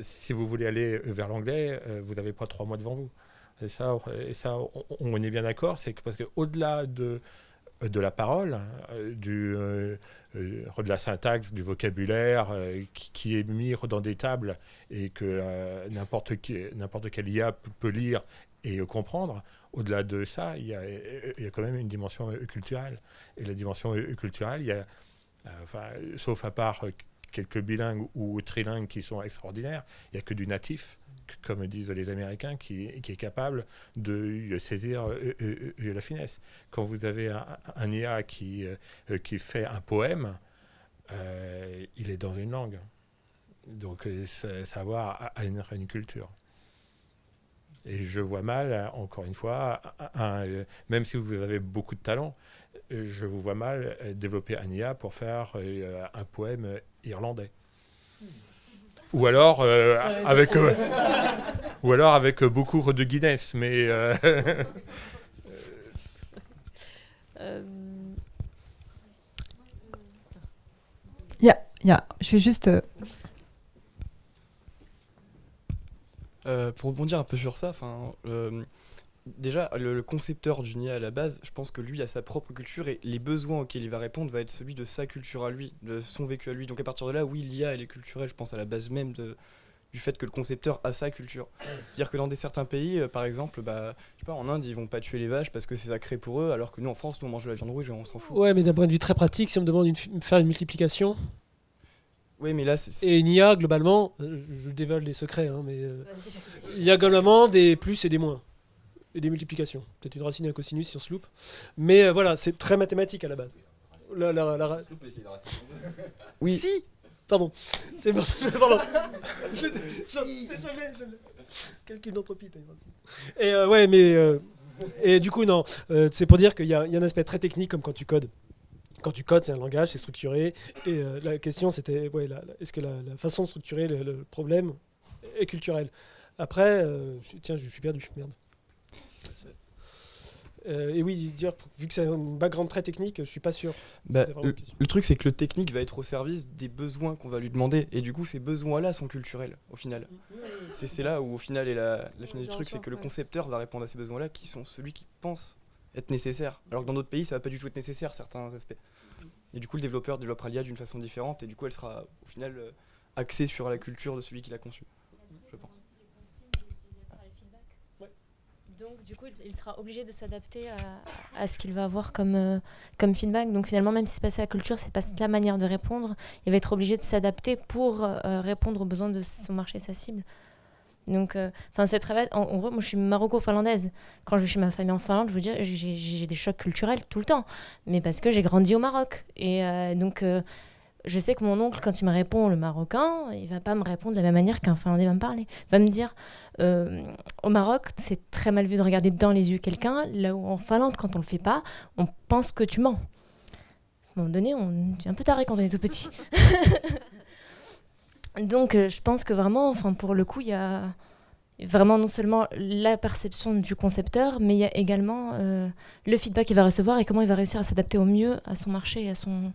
si vous voulez aller vers l'anglais, vous n'avez pas trois mois devant vous. Et ça, et ça on, est bien d'accord, c'est que parce qu'au-delà de de la parole, du, de la syntaxe, du vocabulaire qui, est mis dans des tables et que n'importe quel IA peut lire et euh, comprendre. Au-delà de ça, il y, a, euh, quand même une dimension euh, culturelle. Et la dimension culturelle, il y a, enfin, sauf à part quelques bilingues ou trilingues qui sont extraordinaires, il n'y a que du natif comme disent les Américains, qui, est capable de saisir la finesse. Quand vous avez un, IA qui, qui fait un poème, il est dans une langue. Donc savoir à, une culture. Et je vois mal, euh, encore une fois, euh, même si vous avez beaucoup de talent, euh, je vous vois mal développer un IA pour faire un poème irlandais. Ou alors, avec, ou alors avec beaucoup de Guinness, mais... Euh, je vais juste... Euh, pour rebondir un peu sur ça, enfin, euh, déjà, le, concepteur du NIA à la base, je pense que lui a sa propre culture et les besoins auxquels il va répondre va être celui de sa culture à lui, de son vécu à lui. Donc à partir de là, oui, l'IA, elle est culturelle, je pense, à la base même du fait que le concepteur a sa culture. Dire que dans des certains pays, euh, par exemple, bah, je sais pas, en Inde, ils vont pas tuer les vaches parce que c'est sacré pour eux, alors que nous, en France, nous, on mange de la viande rouge et on s'en fout. Ouais, mais d'un point de vue très pratique, si on me demande de faire une multiplication, mais là, c'est. Et il y a globalement, euh, je dévale les secrets, hein, mais. Euh, il y a globalement des plus et des moins. Et des multiplications. Peut-être une racine et un cosinus sur on Mais euh, voilà, c'est très mathématique à la base. La, la, la, oui. Si Pardon. C'est bon. Pardon. je, Calcul d'entropie, Et ouais, mais. et du coup, non. c'est pour dire qu'il y a un aspect très technique comme quand tu codes quand tu codes, c'est un langage, c'est structuré. Et euh, la question, c'était ouais, est-ce que la, façon de structurer le, problème est culturelle Après, euh, je, tiens, je suis perdu, merde. Euh, et oui, dire, vu que c'est un background très technique, je suis pas sûr. Bah, le, truc, c'est que le technique va être au service des besoins qu'on va lui demander. Et du coup, ces besoins-là sont culturels, au final. C'est là où, au final, et la, fin du truc, c'est que le concepteur va répondre à ces besoins-là, qui sont celui qui pense être nécessaire. Alors que dans d'autres pays, ça va pas du tout être nécessaire, certains aspects. Et du coup, le développeur développera l'IA d'une façon différente, et du coup, elle sera au final euh, axée sur la culture de celui qui l'a conçue, je pense. Donc, du coup, il sera obligé de s'adapter à, ce qu'il va avoir comme, euh, comme feedback. Donc, finalement, même si c'est passé à la culture, c'est pas la manière de répondre. Il va être obligé de s'adapter pour euh, répondre aux besoins de son marché, sa cible. Donc, euh, enfin, c'est cette en, gros, moi je suis maroco-finlandaise. Quand je suis chez ma famille en Finlande, je veux dire, j'ai des chocs culturels tout le temps. Mais parce que j'ai grandi au Maroc. Et euh, donc, euh, je sais que mon oncle, quand il me répond le marocain, il va pas me répondre de la même manière qu'un Finlandais va me parler. Il va me dire au Maroc, c'est très mal vu de regarder dans les yeux quelqu'un, là où en Finlande, quand on le fait pas, on pense que tu mens. À un moment donné, on est un peu taré quand on est tout petit. donc euh, je pense que vraiment, enfin pour le coup, il y a vraiment non seulement la perception du concepteur, mais il y a également euh, le feedback qu'il va recevoir et comment il va réussir à s'adapter au mieux à son marché et à son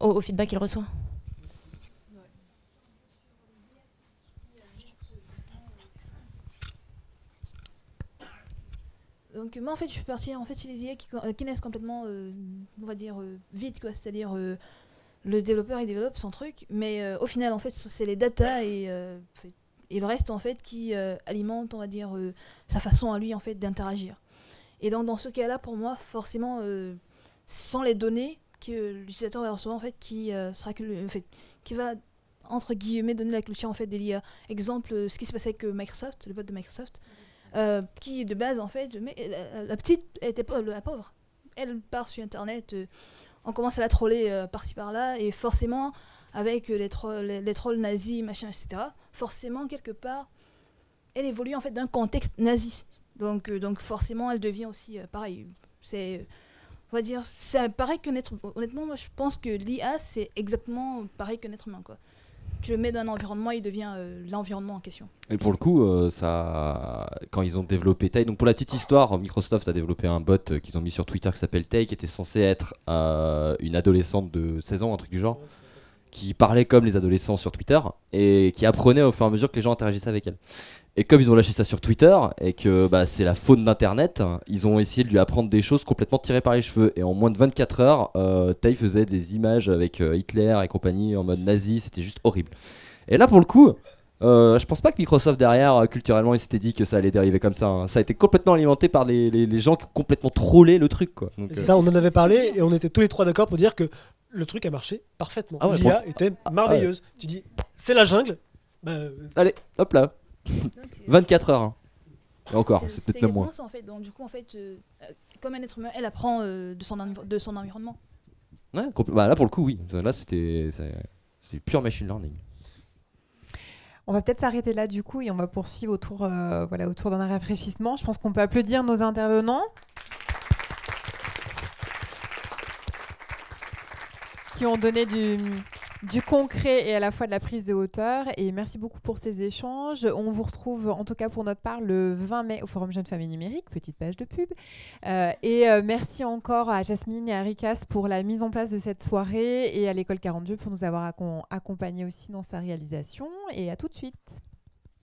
au, feedback qu'il reçoit. Donc moi en fait je suis partie en fait chez euh, qui, naissent complètement on va dire vite quoi, c'est-à-dire le développeur il développe son truc, mais euh, au final en fait c'est les data euh, et, le reste en fait qui euh, alimente on va dire sa façon à lui en fait d'interagir. Et donc dans ce cas-là pour moi forcément sans les données que l'utilisateur va recevoir en fait qui sera que, fait, qui va entre guillemets donner la culture en fait de l'IA. Exemple ce qui se passait avec Microsoft, le bot de Microsoft. qui de base en fait la, petite elle était la pauvre elle part sur internet on commence à la troller euh, par-ci par-là, et forcément, avec euh, les, trolls nazis, machin, etc., forcément, quelque part, elle évolue en fait d'un contexte nazi. Donc, euh, donc forcément, elle devient aussi pareille. pareil. C'est, on va dire, c'est pareil qu'un être Honnêtement, moi, je pense que l'IA, c'est exactement pareil qu'un être humain, quoi tu le mets dans un environnement, il devient euh, l'environnement en question. Et pour le coup, euh, ça, quand ils ont développé Tay, donc pour la petite histoire, Microsoft a développé un bot euh, qu'ils ont mis sur Twitter qui s'appelle Tay, qui était censé être une adolescente de 16 ans, un truc du genre, qui parlait comme les adolescents sur Twitter et qui apprenait au fur et à mesure que les gens interagissaient avec elle. Et comme ils ont lâché ça sur Twitter et que bah, c'est la faune d'Internet, ils ont essayé de lui apprendre des choses complètement tirées par les cheveux. Et en moins de 24 heures, euh, Taï faisait des images avec euh, Hitler et compagnie en mode nazi, c'était juste horrible. Et là, pour le coup, euh, je pense pas que Microsoft derrière, euh, culturellement, il s'était dit que ça allait dériver comme ça. Hein. Ça a été complètement alimenté par les, gens qui ont complètement trollé le truc. Ça, on en avait parlé hein. et on était tous les trois d'accord pour dire que le truc a marché parfaitement. Ah L'IA était ah, ah, merveilleuse. Tu dis, c'est la jungle. Bah, allez, hop là, 24 heures. Hein. encore, c'est peut-être même moins. En fait. Donc, du coup, en fait, euh, euh, comme un être humain, elle apprend euh, de, son de son environnement. Ouais, bah, là, pour le coup, oui. Là, c'était pure machine learning. On va peut-être s'arrêter là du coup et on va poursuivre autour, voilà, autour d'un rafraîchissement. Je pense qu'on peut applaudir nos intervenants. qui ont donné du, du concret et à la fois de la prise de hauteur. Et merci beaucoup pour ces échanges. On vous retrouve en tout cas pour notre part le 20 mai au Forum Jeune famille numérique petite page de pub. Euh, et euh, merci encore à Jasmine et à Ricas pour la mise en place de cette soirée et à l'école 42 pour nous avoir accompagnés aussi dans sa réalisation. Et à tout de suite.